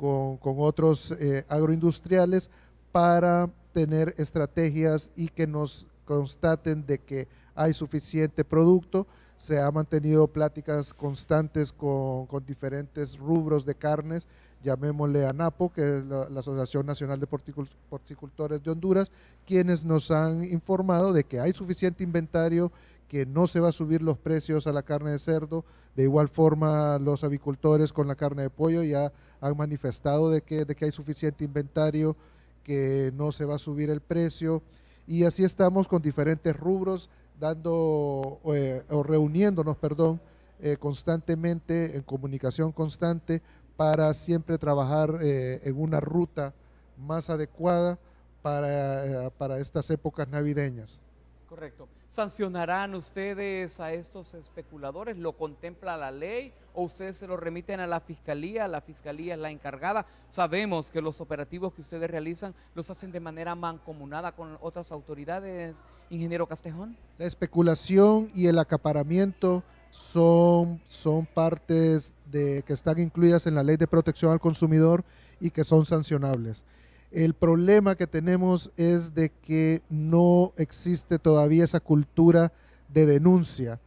otros eh, agroindustriales para tener estrategias y que nos constaten de que hay suficiente producto se ha mantenido pláticas constantes con, diferentes rubros de carnes, llamémosle ANAPO, que es la, Asociación Nacional de Porticultores de Honduras, quienes nos han informado de que hay suficiente inventario, que no se va a subir los precios a la carne de cerdo. De igual forma, los avicultores con la carne de pollo ya han manifestado de que, de que hay suficiente inventario, que no se va a subir el precio y así estamos con diferentes rubros dando eh, o reuniéndonos, perdón, eh, constantemente, en comunicación constante, para siempre trabajar eh, en una ruta más adecuada para estas épocas navideñas. Correcto. ¿Sancionarán ustedes a estos especuladores? ¿Lo contempla la ley o ustedes se lo remiten a la fiscalía? La fiscalía es la encargada. Sabemos que los operativos que ustedes realizan los hacen de manera mancomunada con otras autoridades. Ingeniero Castejón. La especulación y el acaparamiento son, son partes de, que están incluidas en la ley de protección al consumidor y que son sancionables. El problema que tenemos es de que no existe todavía esa cultura de denuncia.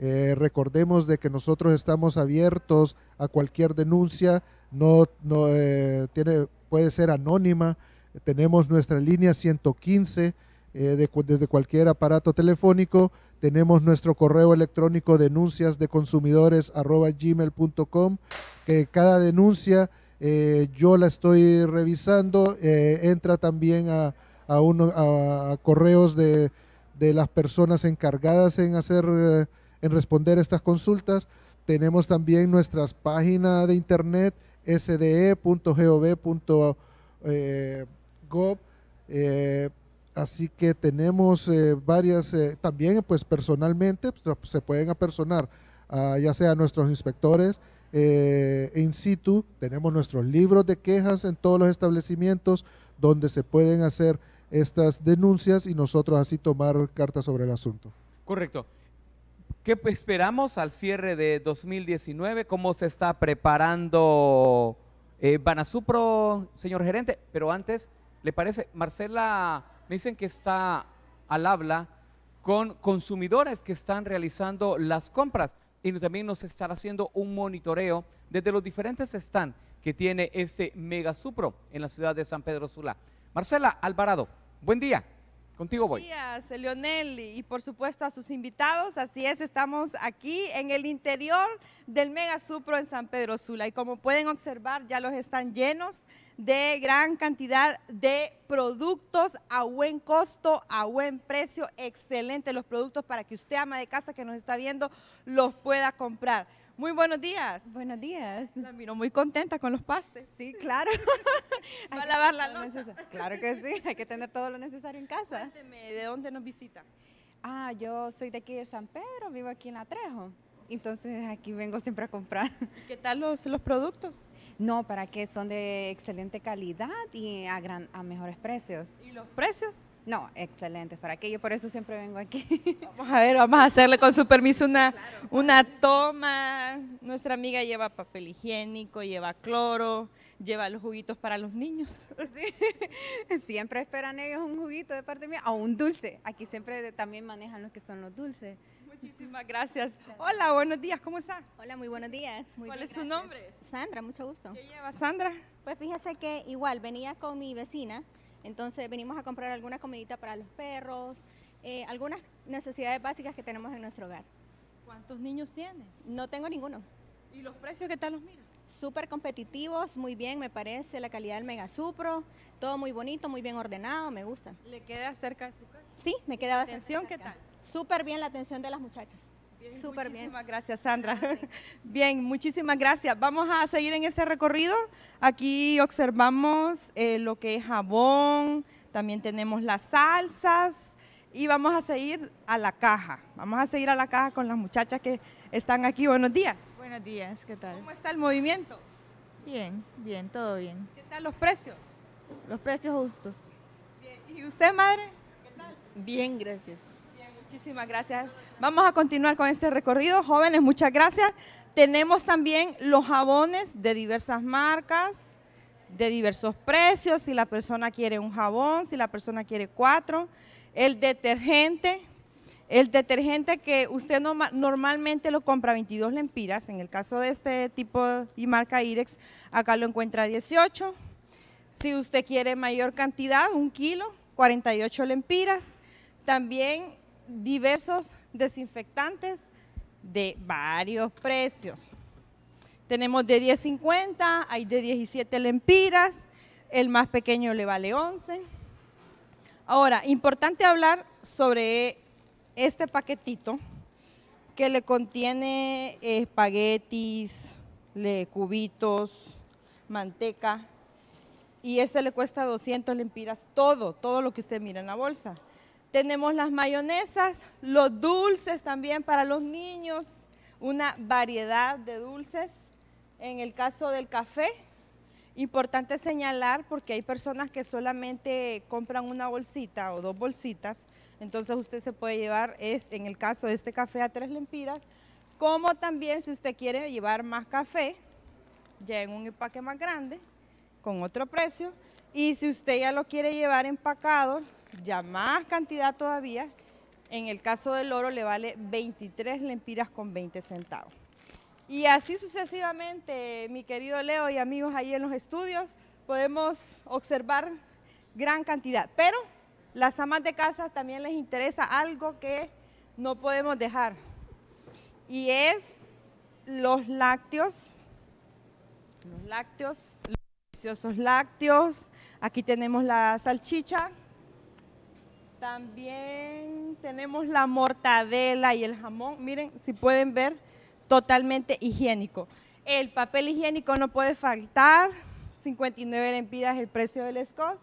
Eh, recordemos de que nosotros estamos abiertos a cualquier denuncia, no, eh, tiene, puede ser anónima. Tenemos nuestra línea 115 eh, desde cualquier aparato telefónico. Tenemos nuestro correo electrónico denuncias que cada denuncia eh, yo la estoy revisando, eh, entra también a, uno, a, correos de, las personas encargadas en hacer, eh, en responder estas consultas. Tenemos también nuestras páginas de internet sde.gov.gov. así que tenemos varias, también pues personalmente pues, se pueden apersonar, ya sea nuestros inspectores, eh, in situ, tenemos nuestros libros de quejas en todos los establecimientos donde se pueden hacer estas denuncias y nosotros así tomar cartas sobre el asunto. Correcto. ¿Qué esperamos al cierre de 2019? ¿Cómo se está preparando eh, Banasupro, señor gerente? Pero antes, ¿le parece? Marcela, me dicen que está al habla con consumidores que están realizando las compras y también nos estará haciendo un monitoreo desde los diferentes stands que tiene este Mega Supro en la ciudad de San Pedro Sula. Marcela Alvarado, buen día. Contigo voy. Buenos días, Leonel, y por supuesto a sus invitados. Así es, estamos aquí en el interior del Mega Supro en San Pedro Sula. Y como pueden observar, ya los están llenos de gran cantidad de productos a buen costo, a buen precio. Excelente los productos para que usted, ama de casa que nos está viendo, los pueda comprar. Muy buenos días. Buenos días. La miro muy contenta con los pastes. Sí, claro. Va a lavar la Claro que sí, hay que tener todo lo necesario en casa. Cuénteme, ¿de dónde nos visita? Ah, yo soy de aquí de San Pedro, vivo aquí en La Trejo, Entonces aquí vengo siempre a comprar. ¿Qué tal los, los productos? No, para que son de excelente calidad y a, gran, a mejores precios. ¿Y los precios? No, excelente para que Yo por eso siempre vengo aquí. Vamos a ver, vamos a hacerle con su permiso una, una toma. Nuestra amiga lleva papel higiénico, lleva cloro, lleva los juguitos para los niños. Siempre esperan ellos un juguito de parte mía o un dulce. Aquí siempre también manejan los que son los dulces. Muchísimas gracias. Hola, buenos días, ¿cómo está? Hola, muy buenos días. ¿Cuál es su nombre? Sandra, mucho gusto. ¿Qué lleva Sandra? Pues fíjese que igual venía con mi vecina entonces venimos a comprar alguna comidita para los perros, eh, algunas necesidades básicas que tenemos en nuestro hogar. ¿Cuántos niños tiene? No tengo ninguno. ¿Y los precios qué tal los mira? Súper competitivos, muy bien me parece, la calidad del Mega Supro, todo muy bonito, muy bien ordenado, me gusta. ¿Le queda cerca de su casa? Sí, me queda bastante. atención qué tal? Súper bien la atención de las muchachas. Bien, Muchísimas gracias, Sandra. Ah, bien, muchísimas gracias. Vamos a seguir en este recorrido. Aquí observamos eh, lo que es jabón, también tenemos las salsas y vamos a seguir a la caja. Vamos a seguir a la caja con las muchachas que están aquí. Buenos días. Buenos días, ¿qué tal? ¿Cómo está el movimiento? Bien, bien, todo bien. ¿Qué tal los precios? Los precios justos. ¿Y usted, madre? ¿Qué tal? Bien, gracias. Muchísimas gracias. Vamos a continuar con este recorrido. Jóvenes, muchas gracias. Tenemos también los jabones de diversas marcas, de diversos precios, si la persona quiere un jabón, si la persona quiere cuatro. El detergente, el detergente que usted normalmente lo compra 22 lempiras, en el caso de este tipo y marca IREX, acá lo encuentra 18. Si usted quiere mayor cantidad, un kilo, 48 lempiras. También diversos desinfectantes de varios precios. Tenemos de 10.50, hay de 17 lempiras, el más pequeño le vale 11. Ahora, importante hablar sobre este paquetito que le contiene espaguetis, le cubitos, manteca, y este le cuesta 200 lempiras, todo, todo lo que usted mira en la bolsa. Tenemos las mayonesas, los dulces también para los niños, una variedad de dulces. En el caso del café, importante señalar porque hay personas que solamente compran una bolsita o dos bolsitas, entonces usted se puede llevar, es, en el caso de este café, a tres lempiras, como también si usted quiere llevar más café, ya en un empaque más grande, con otro precio, y si usted ya lo quiere llevar empacado, ya más cantidad todavía. En el caso del oro le vale 23 lempiras con 20 centavos. Y así sucesivamente, mi querido Leo y amigos ahí en los estudios, podemos observar gran cantidad. Pero las amas de casa también les interesa algo que no podemos dejar. Y es los lácteos, los lácteos, los deliciosos lácteos. Aquí tenemos la salchicha, también tenemos la mortadela y el jamón. Miren, si pueden ver, totalmente higiénico. El papel higiénico no puede faltar. 59 lempiras el precio del Scott.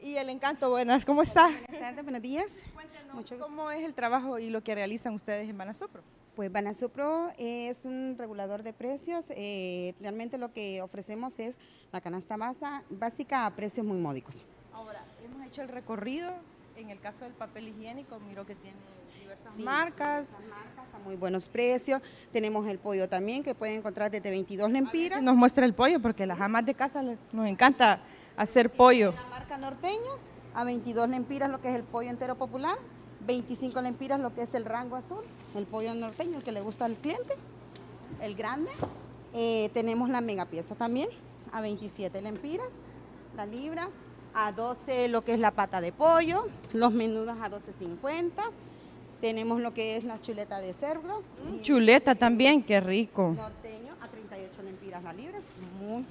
Y el encanto, buenas, ¿cómo está? Buenas tardes, buenos días. Cuéntenos cómo es el trabajo y lo que realizan ustedes en Banasopro. Pues Banasopro es un regulador de precios. Eh, realmente lo que ofrecemos es la canasta masa básica a precios muy módicos. Ahora, hemos hecho el recorrido en el caso del papel higiénico, miro que tiene diversas marcas. a muy buenos precios. Tenemos el pollo también, que pueden encontrar desde 22 lempiras. nos muestra el pollo, porque las amas de casa nos encanta hacer pollo. La marca norteño, a 22 lempiras lo que es el pollo entero popular, 25 lempiras lo que es el rango azul, el pollo norteño, el que le gusta al cliente, el grande. Eh, tenemos la mega pieza también, a 27 lempiras, la libra, a 12 lo que es la pata de pollo, los menudos a 12.50. Tenemos lo que es la chuleta de cerdo. Mm. Chuleta también, qué rico. Norteño a 38 lempiras la libre, Muy,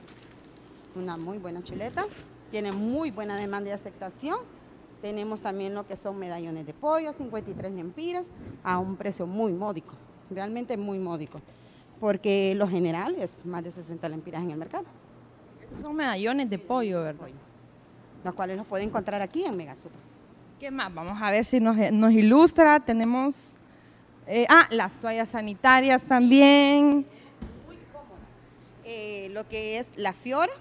una muy buena chuleta. Tiene muy buena demanda y aceptación. Tenemos también lo que son medallones de pollo, 53 lempiras, a un precio muy módico, realmente muy módico, porque lo general es más de 60 lempiras en el mercado. Esos son medallones de pollo, ¿verdad? las cuales nos puede encontrar aquí en Megasur. ¿Qué más? Vamos a ver si nos, eh, ilustra. Tenemos, eh, ah, las toallas sanitarias también. Muy eh, lo que es la Fiora,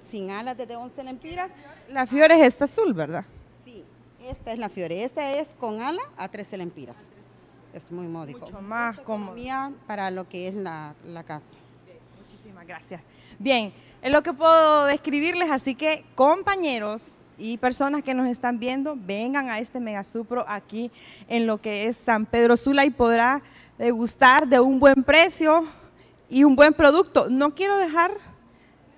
sin alas desde 11 lempiras. La Fiora es esta azul, ¿verdad? Sí, esta es la Fiore. Esta es con ala a 13 lempiras. Es muy módico. Mucho más cómodo. Para lo que es la, la casa gracias. Bien, es lo que puedo describirles, así que compañeros y personas que nos están viendo, vengan a este Mega Supro aquí en lo que es San Pedro Sula y podrá degustar de un buen precio y un buen producto. No quiero dejar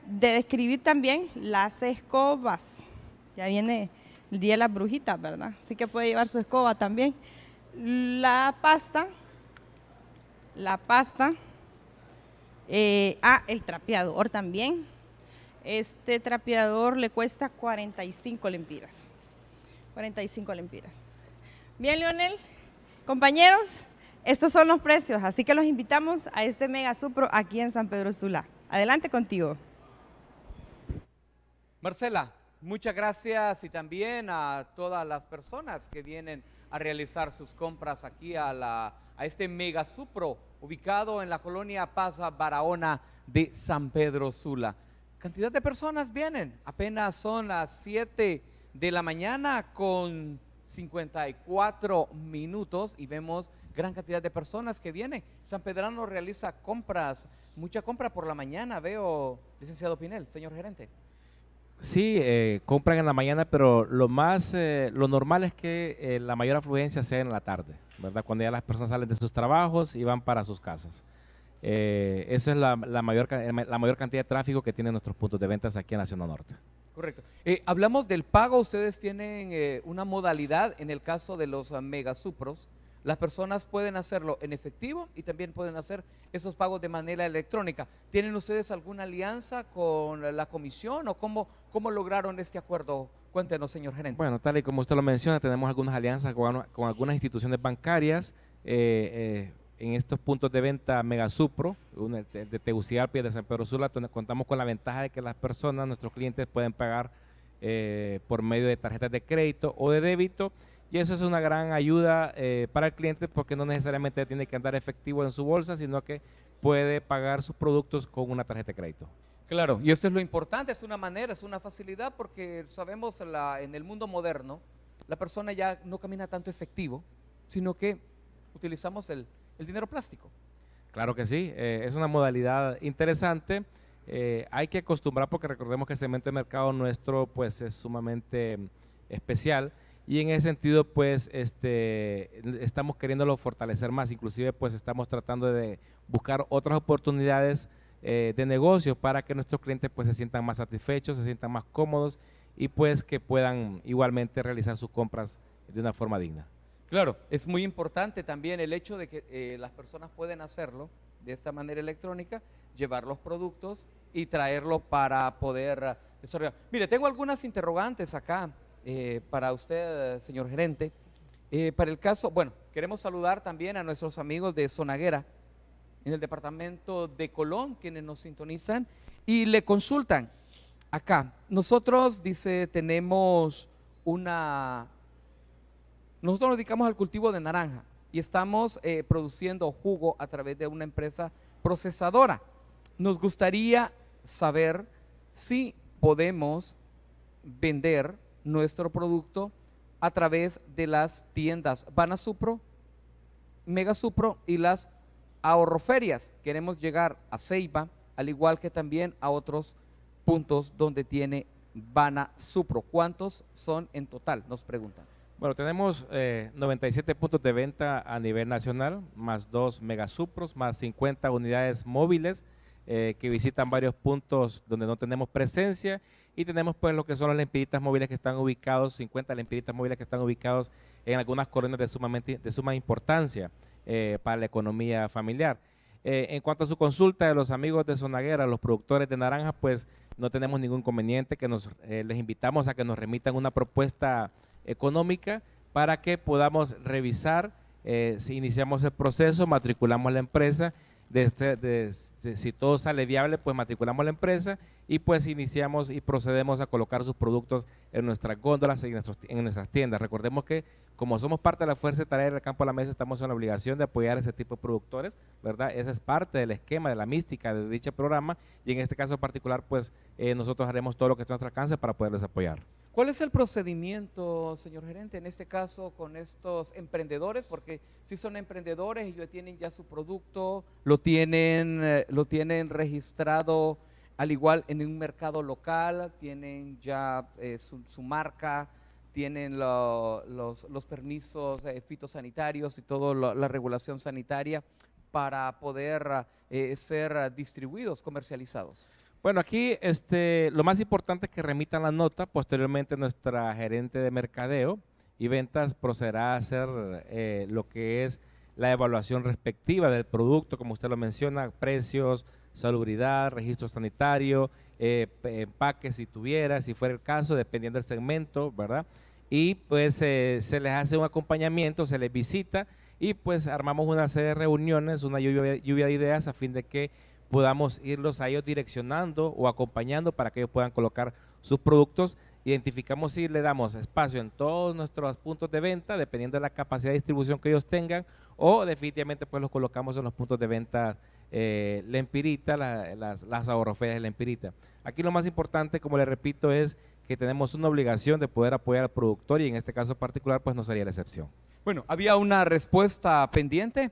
de describir también las escobas. Ya viene el día de las brujitas, ¿verdad? Así que puede llevar su escoba también. La pasta, la pasta eh, a ah, el trapeador también. Este trapeador le cuesta 45 lempiras. 45 lempiras. Bien, Leonel, compañeros, estos son los precios, así que los invitamos a este Mega Supro aquí en San Pedro Sula. Adelante contigo. Marcela, muchas gracias y también a todas las personas que vienen a realizar sus compras aquí a, a este Mega Supro ubicado en la colonia Paz Barahona de San Pedro Sula. Cantidad de personas vienen, apenas son las 7 de la mañana con 54 minutos y vemos gran cantidad de personas que vienen. San Pedrano realiza compras, mucha compra por la mañana, veo, licenciado Pinel, señor gerente. Sí, eh, compran en la mañana, pero lo más, eh, lo normal es que eh, la mayor afluencia sea en la tarde, ¿verdad? Cuando ya las personas salen de sus trabajos y van para sus casas. esa es la, mayor, la mayor cantidad de tráfico que tienen nuestros puntos de ventas aquí en la zona norte. Correcto. hablamos del pago, ustedes tienen una modalidad en el caso de los ah, mega supros las personas pueden hacerlo en efectivo y también pueden hacer esos pagos de manera electrónica. ¿Tienen ustedes alguna alianza con la comisión o cómo, cómo lograron este acuerdo? Cuéntenos, señor gerente. Bueno, tal y como usted lo menciona, tenemos algunas alianzas con, algunas instituciones bancarias. Eh, eh, en estos puntos de venta Megasupro, de Tegucigalpa y de San Pedro Sula, contamos con la ventaja de que las personas, nuestros clientes, pueden pagar eh, por medio de tarjetas de crédito o de débito y eso es una gran ayuda eh, para el cliente porque no necesariamente tiene que andar efectivo en su bolsa, sino que puede pagar sus productos con una tarjeta de crédito. Claro, y esto es lo importante, es una manera, es una facilidad porque sabemos la, en el mundo moderno la persona ya no camina tanto efectivo, sino que utilizamos el, dinero plástico. Claro que sí, eh, es una modalidad interesante. Eh, hay que acostumbrar porque recordemos que el segmento de mercado nuestro pues es sumamente mm, especial y en ese sentido pues este, estamos queriéndolo fortalecer más, inclusive pues estamos tratando de buscar otras oportunidades eh, de negocio para que nuestros clientes pues se sientan más satisfechos, se sientan más cómodos y pues que puedan igualmente realizar sus compras de una forma digna. Claro, es muy importante también el hecho de que eh, las personas pueden hacerlo de esta manera electrónica, llevar los productos y traerlo para poder desarrollar. Mire, tengo algunas interrogantes acá. Eh, para usted, señor gerente. Eh, para el caso, bueno, queremos saludar también a nuestros amigos de Zonaguera, en el departamento de Colón, quienes nos sintonizan y le consultan acá. Nosotros, dice, tenemos una... Nosotros nos dedicamos al cultivo de naranja y estamos eh, produciendo jugo a través de una empresa procesadora. Nos gustaría saber si podemos vender nuestro producto a través de las tiendas Mega Supro y las ahorroferias. Queremos llegar a Ceiba, al igual que también a otros puntos donde tiene supro ¿Cuántos son en total? Nos preguntan. Bueno, tenemos 97 eh, puntos de venta a nivel nacional, más dos megasupros, más 50 unidades móviles eh, que visitan varios puntos donde no tenemos presencia y tenemos pues lo que son las limpiditas móviles que están ubicados, 50 limpiditas móviles que están ubicados en algunas colonias de, sumamente, de suma importancia eh, para la economía familiar. Eh, en cuanto a su consulta de los amigos de zonaguera los productores de naranjas, pues no tenemos ningún inconveniente, que eh, les invitamos a que nos remitan una propuesta económica para que podamos revisar si iniciamos el proceso, matriculamos la empresa, este, si todo sale viable, pues matriculamos la empresa y pues iniciamos y procedemos a colocar sus productos en nuestras góndolas y en, nuestras tiendas. Recordemos que como somos parte de la fuerza de tarea del campo a la mesa, estamos en la obligación de apoyar a ese tipo de productores, ¿verdad? esa es parte del esquema, de la mística de dicho programa y en este caso particular, pues eh, nosotros haremos todo lo que está a nuestro alcance para poderles apoyar. ¿Cuál es el procedimiento, señor gerente, en este caso con estos emprendedores? Porque si son emprendedores y tienen ya su producto, lo tienen, eh, lo tienen registrado al igual en un mercado local tienen ya eh, su, marca, tienen los, permisos eh, fitosanitarios y toda la regulación sanitaria para poder eh, ser distribuidos, comercializados. Bueno, aquí este, lo más importante es que remitan la nota, posteriormente nuestra gerente de mercadeo y ventas procederá a hacer lo que es la evaluación respectiva del producto, como usted lo menciona, precios, salubridad, registro sanitario, eh, empaque si tuviera, si fuera el caso, dependiendo del segmento, ¿verdad? Y pues eh, se les hace un acompañamiento, se les visita y pues armamos una serie de reuniones, una lluvia, lluvia de ideas a fin de que podamos irlos a ellos direccionando o acompañando para que ellos puedan colocar sus productos. Identificamos si le damos espacio en todos nuestros puntos de venta, dependiendo de la capacidad de distribución que ellos tengan, o definitivamente pues los colocamos en los puntos de venta eh, la empirita, las, las de la empirita. Aquí lo más importante, como le repito, es que tenemos una obligación de poder apoyar al productor y en este caso particular pues no sería la excepción. Bueno, había una respuesta pendiente.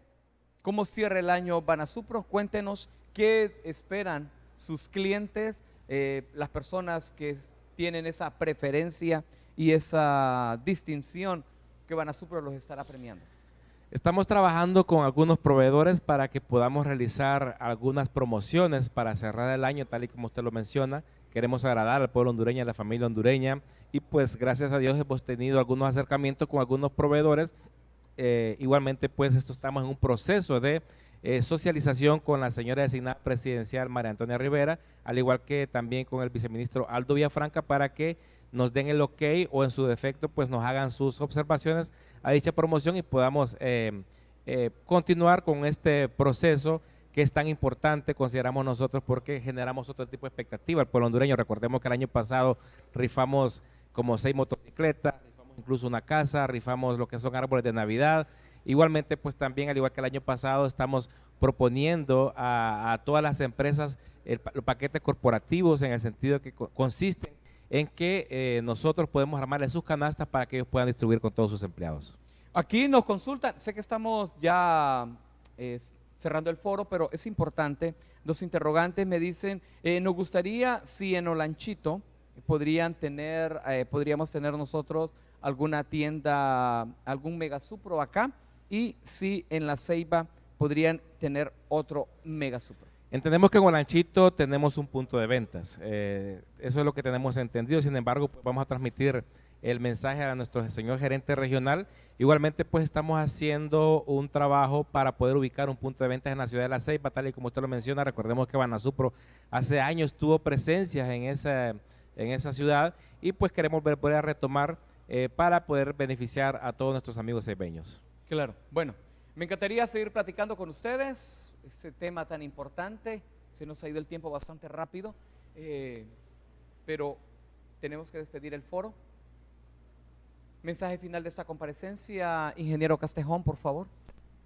¿Cómo cierra el año Banasupro? Cuéntenos qué esperan sus clientes, eh, las personas que tienen esa preferencia y esa distinción que Banasupro los estará premiando. Estamos trabajando con algunos proveedores para que podamos realizar algunas promociones para cerrar el año, tal y como usted lo menciona. Queremos agradar al pueblo hondureño, a la familia hondureña y pues gracias a Dios hemos tenido algunos acercamientos con algunos proveedores. Eh, igualmente pues esto estamos en un proceso de eh, socialización con la señora designada presidencial María Antonia Rivera, al igual que también con el viceministro Aldo Villafranca para que nos den el ok o en su defecto pues nos hagan sus observaciones a dicha promoción y podamos eh, eh, continuar con este proceso que es tan importante, consideramos nosotros, porque generamos otro tipo de expectativa al pueblo hondureño. Recordemos que el año pasado rifamos como seis motocicletas, rifamos incluso una casa, rifamos lo que son árboles de Navidad. Igualmente, pues también, al igual que el año pasado, estamos proponiendo a, todas las empresas el, los paquetes corporativos en el sentido que consisten en que eh, nosotros podemos armarles sus canastas para que ellos puedan distribuir con todos sus empleados. Aquí nos consultan, sé que estamos ya eh, cerrando el foro, pero es importante. Los interrogantes me dicen, eh, nos gustaría si en Olanchito podrían tener, podríamos tener nosotros alguna tienda, algún mega megasupro acá, y si en La Ceiba podrían tener otro mega megasupro. Entendemos que en Gualanchito tenemos un punto de ventas. Eh, eso es lo que tenemos entendido. Sin embargo, pues, vamos a transmitir el mensaje a nuestro señor gerente regional. Igualmente, pues estamos haciendo un trabajo para poder ubicar un punto de ventas en la ciudad de La Ceiba, tal y como usted lo menciona. Recordemos que Banazupro hace años tuvo presencia en esa, en esa ciudad y pues queremos volver a retomar eh, para poder beneficiar a todos nuestros amigos ceibeños. Claro. Bueno, me encantaría seguir platicando con ustedes ese tema tan importante. Se nos ha ido el tiempo bastante rápido, eh, pero tenemos que despedir el foro. Mensaje final de esta comparecencia, ingeniero Castejón, por favor.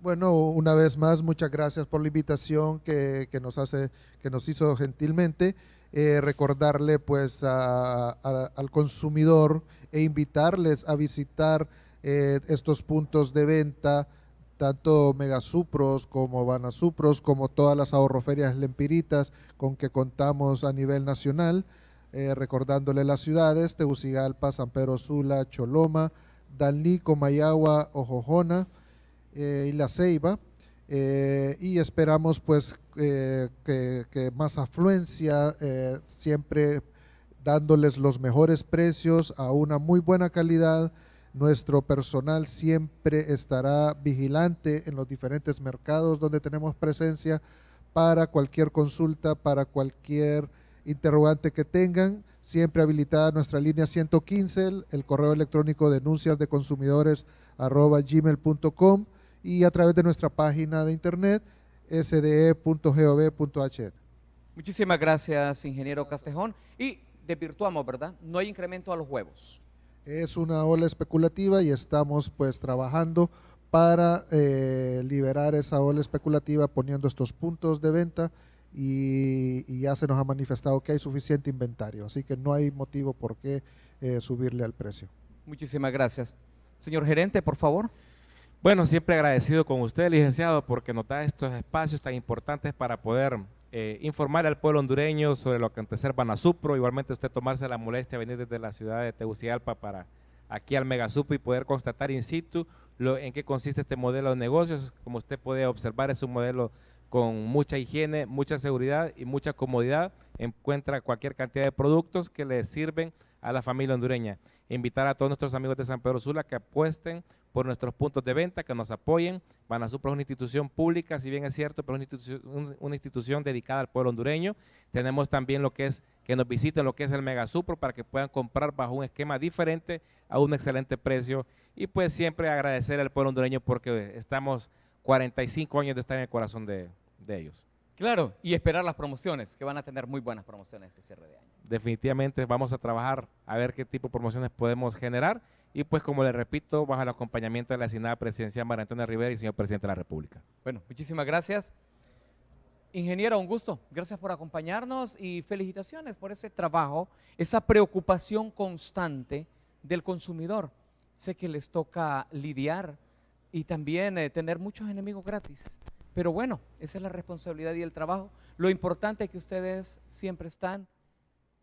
Bueno, una vez más, muchas gracias por la invitación que, que nos, hace, que nos hizo gentilmente. Eh, recordarle pues al consumidor e invitarles a visitar eh, estos puntos de venta tanto Megasupros como Banasupros, como todas las ahorroferias lempiritas con que contamos a nivel nacional, eh, recordándole las ciudades, Tegucigalpa, San Pedro Sula, Choloma, Danlí, Comayagua, Ojojona eh, y La Ceiba. Eh, y esperamos pues que, más afluencia, siempre dándoles los mejores precios a una muy buena calidad nuestro personal siempre estará vigilante en los diferentes mercados donde tenemos presencia para cualquier consulta, para cualquier interrogante que tengan. Siempre habilitada nuestra línea 115, el, correo electrónico denuncias de consumidores gmail.com y a través de nuestra página de internet sde.gov.hn. Muchísimas gracias, ingeniero Castejón. Y desvirtuamos, ¿verdad? No hay incremento a los huevos es una ola especulativa y estamos pues trabajando para eh, liberar esa ola especulativa poniendo estos puntos de venta y, ya se nos ha manifestado que hay suficiente inventario, así que no hay motivo por qué eh, subirle al precio. Muchísimas gracias. Señor gerente, por favor. Bueno, siempre agradecido con usted, licenciado, porque nos estos espacios tan importantes para poder eh, informar al pueblo hondureño sobre lo que a Banasupro, igualmente usted tomarse la molestia de venir desde la ciudad de Tegucigalpa para aquí al Megasupro y poder constatar in situ lo, en qué consiste este modelo de negocios. Como usted puede observar, es un modelo con mucha higiene, mucha seguridad y mucha comodidad. Encuentra cualquier cantidad de productos que le sirven a la familia hondureña. Invitar a todos nuestros amigos de San Pedro Sula que apuesten por nuestros puntos de venta, que nos apoyen. van a es una institución pública, si bien es cierto, pero es una institución, dedicada al pueblo hondureño. Tenemos también lo que es que nos visiten lo que es el Mega Supro para que puedan comprar bajo un esquema diferente a un excelente precio. Y pues siempre agradecer al pueblo hondureño porque estamos 45 años de estar en el corazón de ellos. Claro, y esperar las promociones, que van a tener muy buenas promociones este cierre de año. Definitivamente vamos a trabajar a ver qué tipo de promociones podemos generar y pues como le repito, bajo el acompañamiento de la asignada presidencia María Antonia Rivera y señor presidente de la República. Bueno, muchísimas gracias. Ingeniero, un gusto. Gracias por acompañarnos y felicitaciones por ese trabajo, esa preocupación constante del consumidor. Sé que les toca lidiar y también eh, tener muchos enemigos gratis. Pero bueno, esa es la responsabilidad y el trabajo. Lo importante es que ustedes siempre están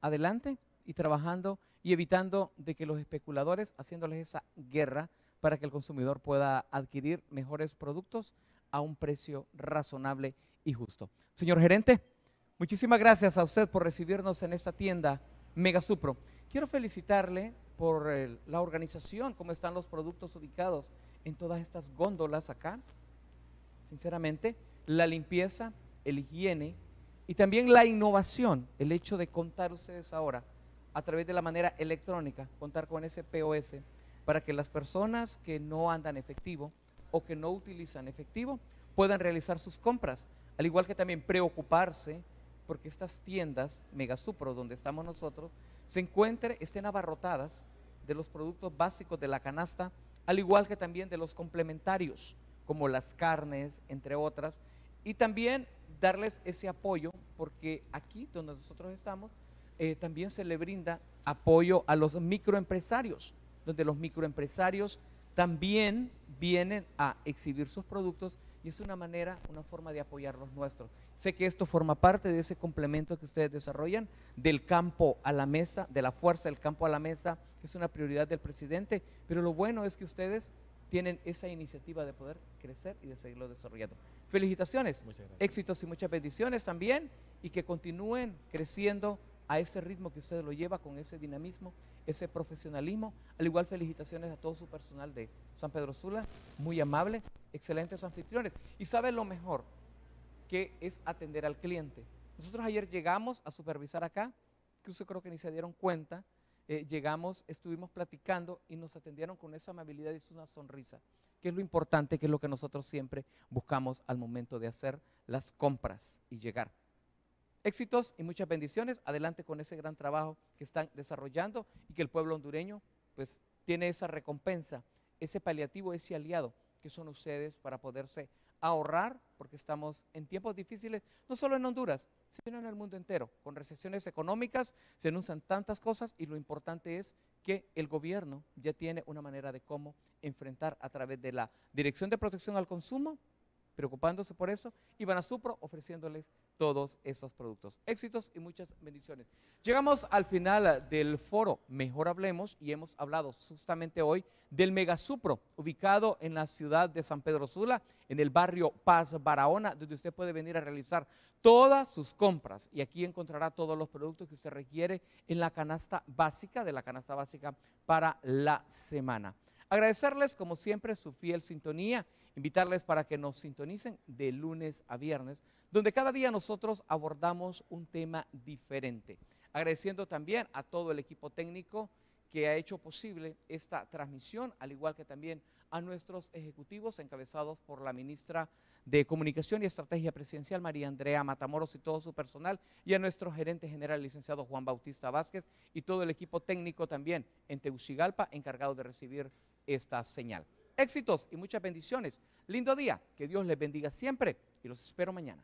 adelante y trabajando y evitando de que los especuladores haciéndoles esa guerra para que el consumidor pueda adquirir mejores productos a un precio razonable y justo. Señor gerente, muchísimas gracias a usted por recibirnos en esta tienda Mega Supro. Quiero felicitarle por eh, la organización, cómo están los productos ubicados en todas estas góndolas acá sinceramente, la limpieza, el higiene y también la innovación, el hecho de contar ustedes ahora a través de la manera electrónica, contar con ese POS para que las personas que no andan efectivo o que no utilizan efectivo puedan realizar sus compras, al igual que también preocuparse porque estas tiendas, Megasupro, donde estamos nosotros, se encuentren, estén abarrotadas de los productos básicos de la canasta, al igual que también de los complementarios como las carnes, entre otras, y también darles ese apoyo, porque aquí donde nosotros estamos, eh, también se le brinda apoyo a los microempresarios, donde los microempresarios también vienen a exhibir sus productos y es una manera, una forma de apoyar los nuestros. Sé que esto forma parte de ese complemento que ustedes desarrollan, del campo a la mesa, de la fuerza del campo a la mesa, que es una prioridad del presidente, pero lo bueno es que ustedes tienen esa iniciativa de poder crecer y de seguirlo desarrollando. Felicitaciones, éxitos y muchas bendiciones también y que continúen creciendo a ese ritmo que usted lo lleva, con ese dinamismo, ese profesionalismo. Al igual, felicitaciones a todo su personal de San Pedro Sula, muy amable, excelentes anfitriones. Y sabe lo mejor, que es atender al cliente. Nosotros ayer llegamos a supervisar acá, que usted creo que ni se dieron cuenta, eh, llegamos, estuvimos platicando y nos atendieron con esa amabilidad y es una sonrisa, que es lo importante, que es lo que nosotros siempre buscamos al momento de hacer las compras y llegar. Éxitos y muchas bendiciones. Adelante con ese gran trabajo que están desarrollando y que el pueblo hondureño pues tiene esa recompensa, ese paliativo, ese aliado que son ustedes para poderse ahorrar, porque estamos en tiempos difíciles, no solo en Honduras, sino en el mundo entero. Con recesiones económicas se anuncian tantas cosas y lo importante es que el gobierno ya tiene una manera de cómo enfrentar a través de la Dirección de Protección al Consumo, preocupándose por eso, y supro ofreciéndoles todos esos productos. Éxitos y muchas bendiciones. Llegamos al final eh, del foro Mejor Hablemos y hemos hablado justamente hoy del Megasupro, ubicado en la ciudad de San Pedro Sula, en el barrio Paz Barahona, donde usted puede venir a realizar todas sus compras y aquí encontrará todos los productos que usted requiere en la canasta básica, de la canasta básica para la semana. Agradecerles como siempre su fiel sintonía invitarles para que nos sintonicen de lunes a viernes, donde cada día nosotros abordamos un tema diferente. Agradeciendo también a todo el equipo técnico que ha hecho posible esta transmisión, al igual que también a nuestros ejecutivos encabezados por la ministra de Comunicación y Estrategia Presidencial, María Andrea Matamoros y todo su personal, y a nuestro gerente general, licenciado Juan Bautista Vázquez, y todo el equipo técnico también en Tegucigalpa, encargado de recibir esta señal éxitos y muchas bendiciones. Lindo día, que Dios les bendiga siempre y los espero mañana.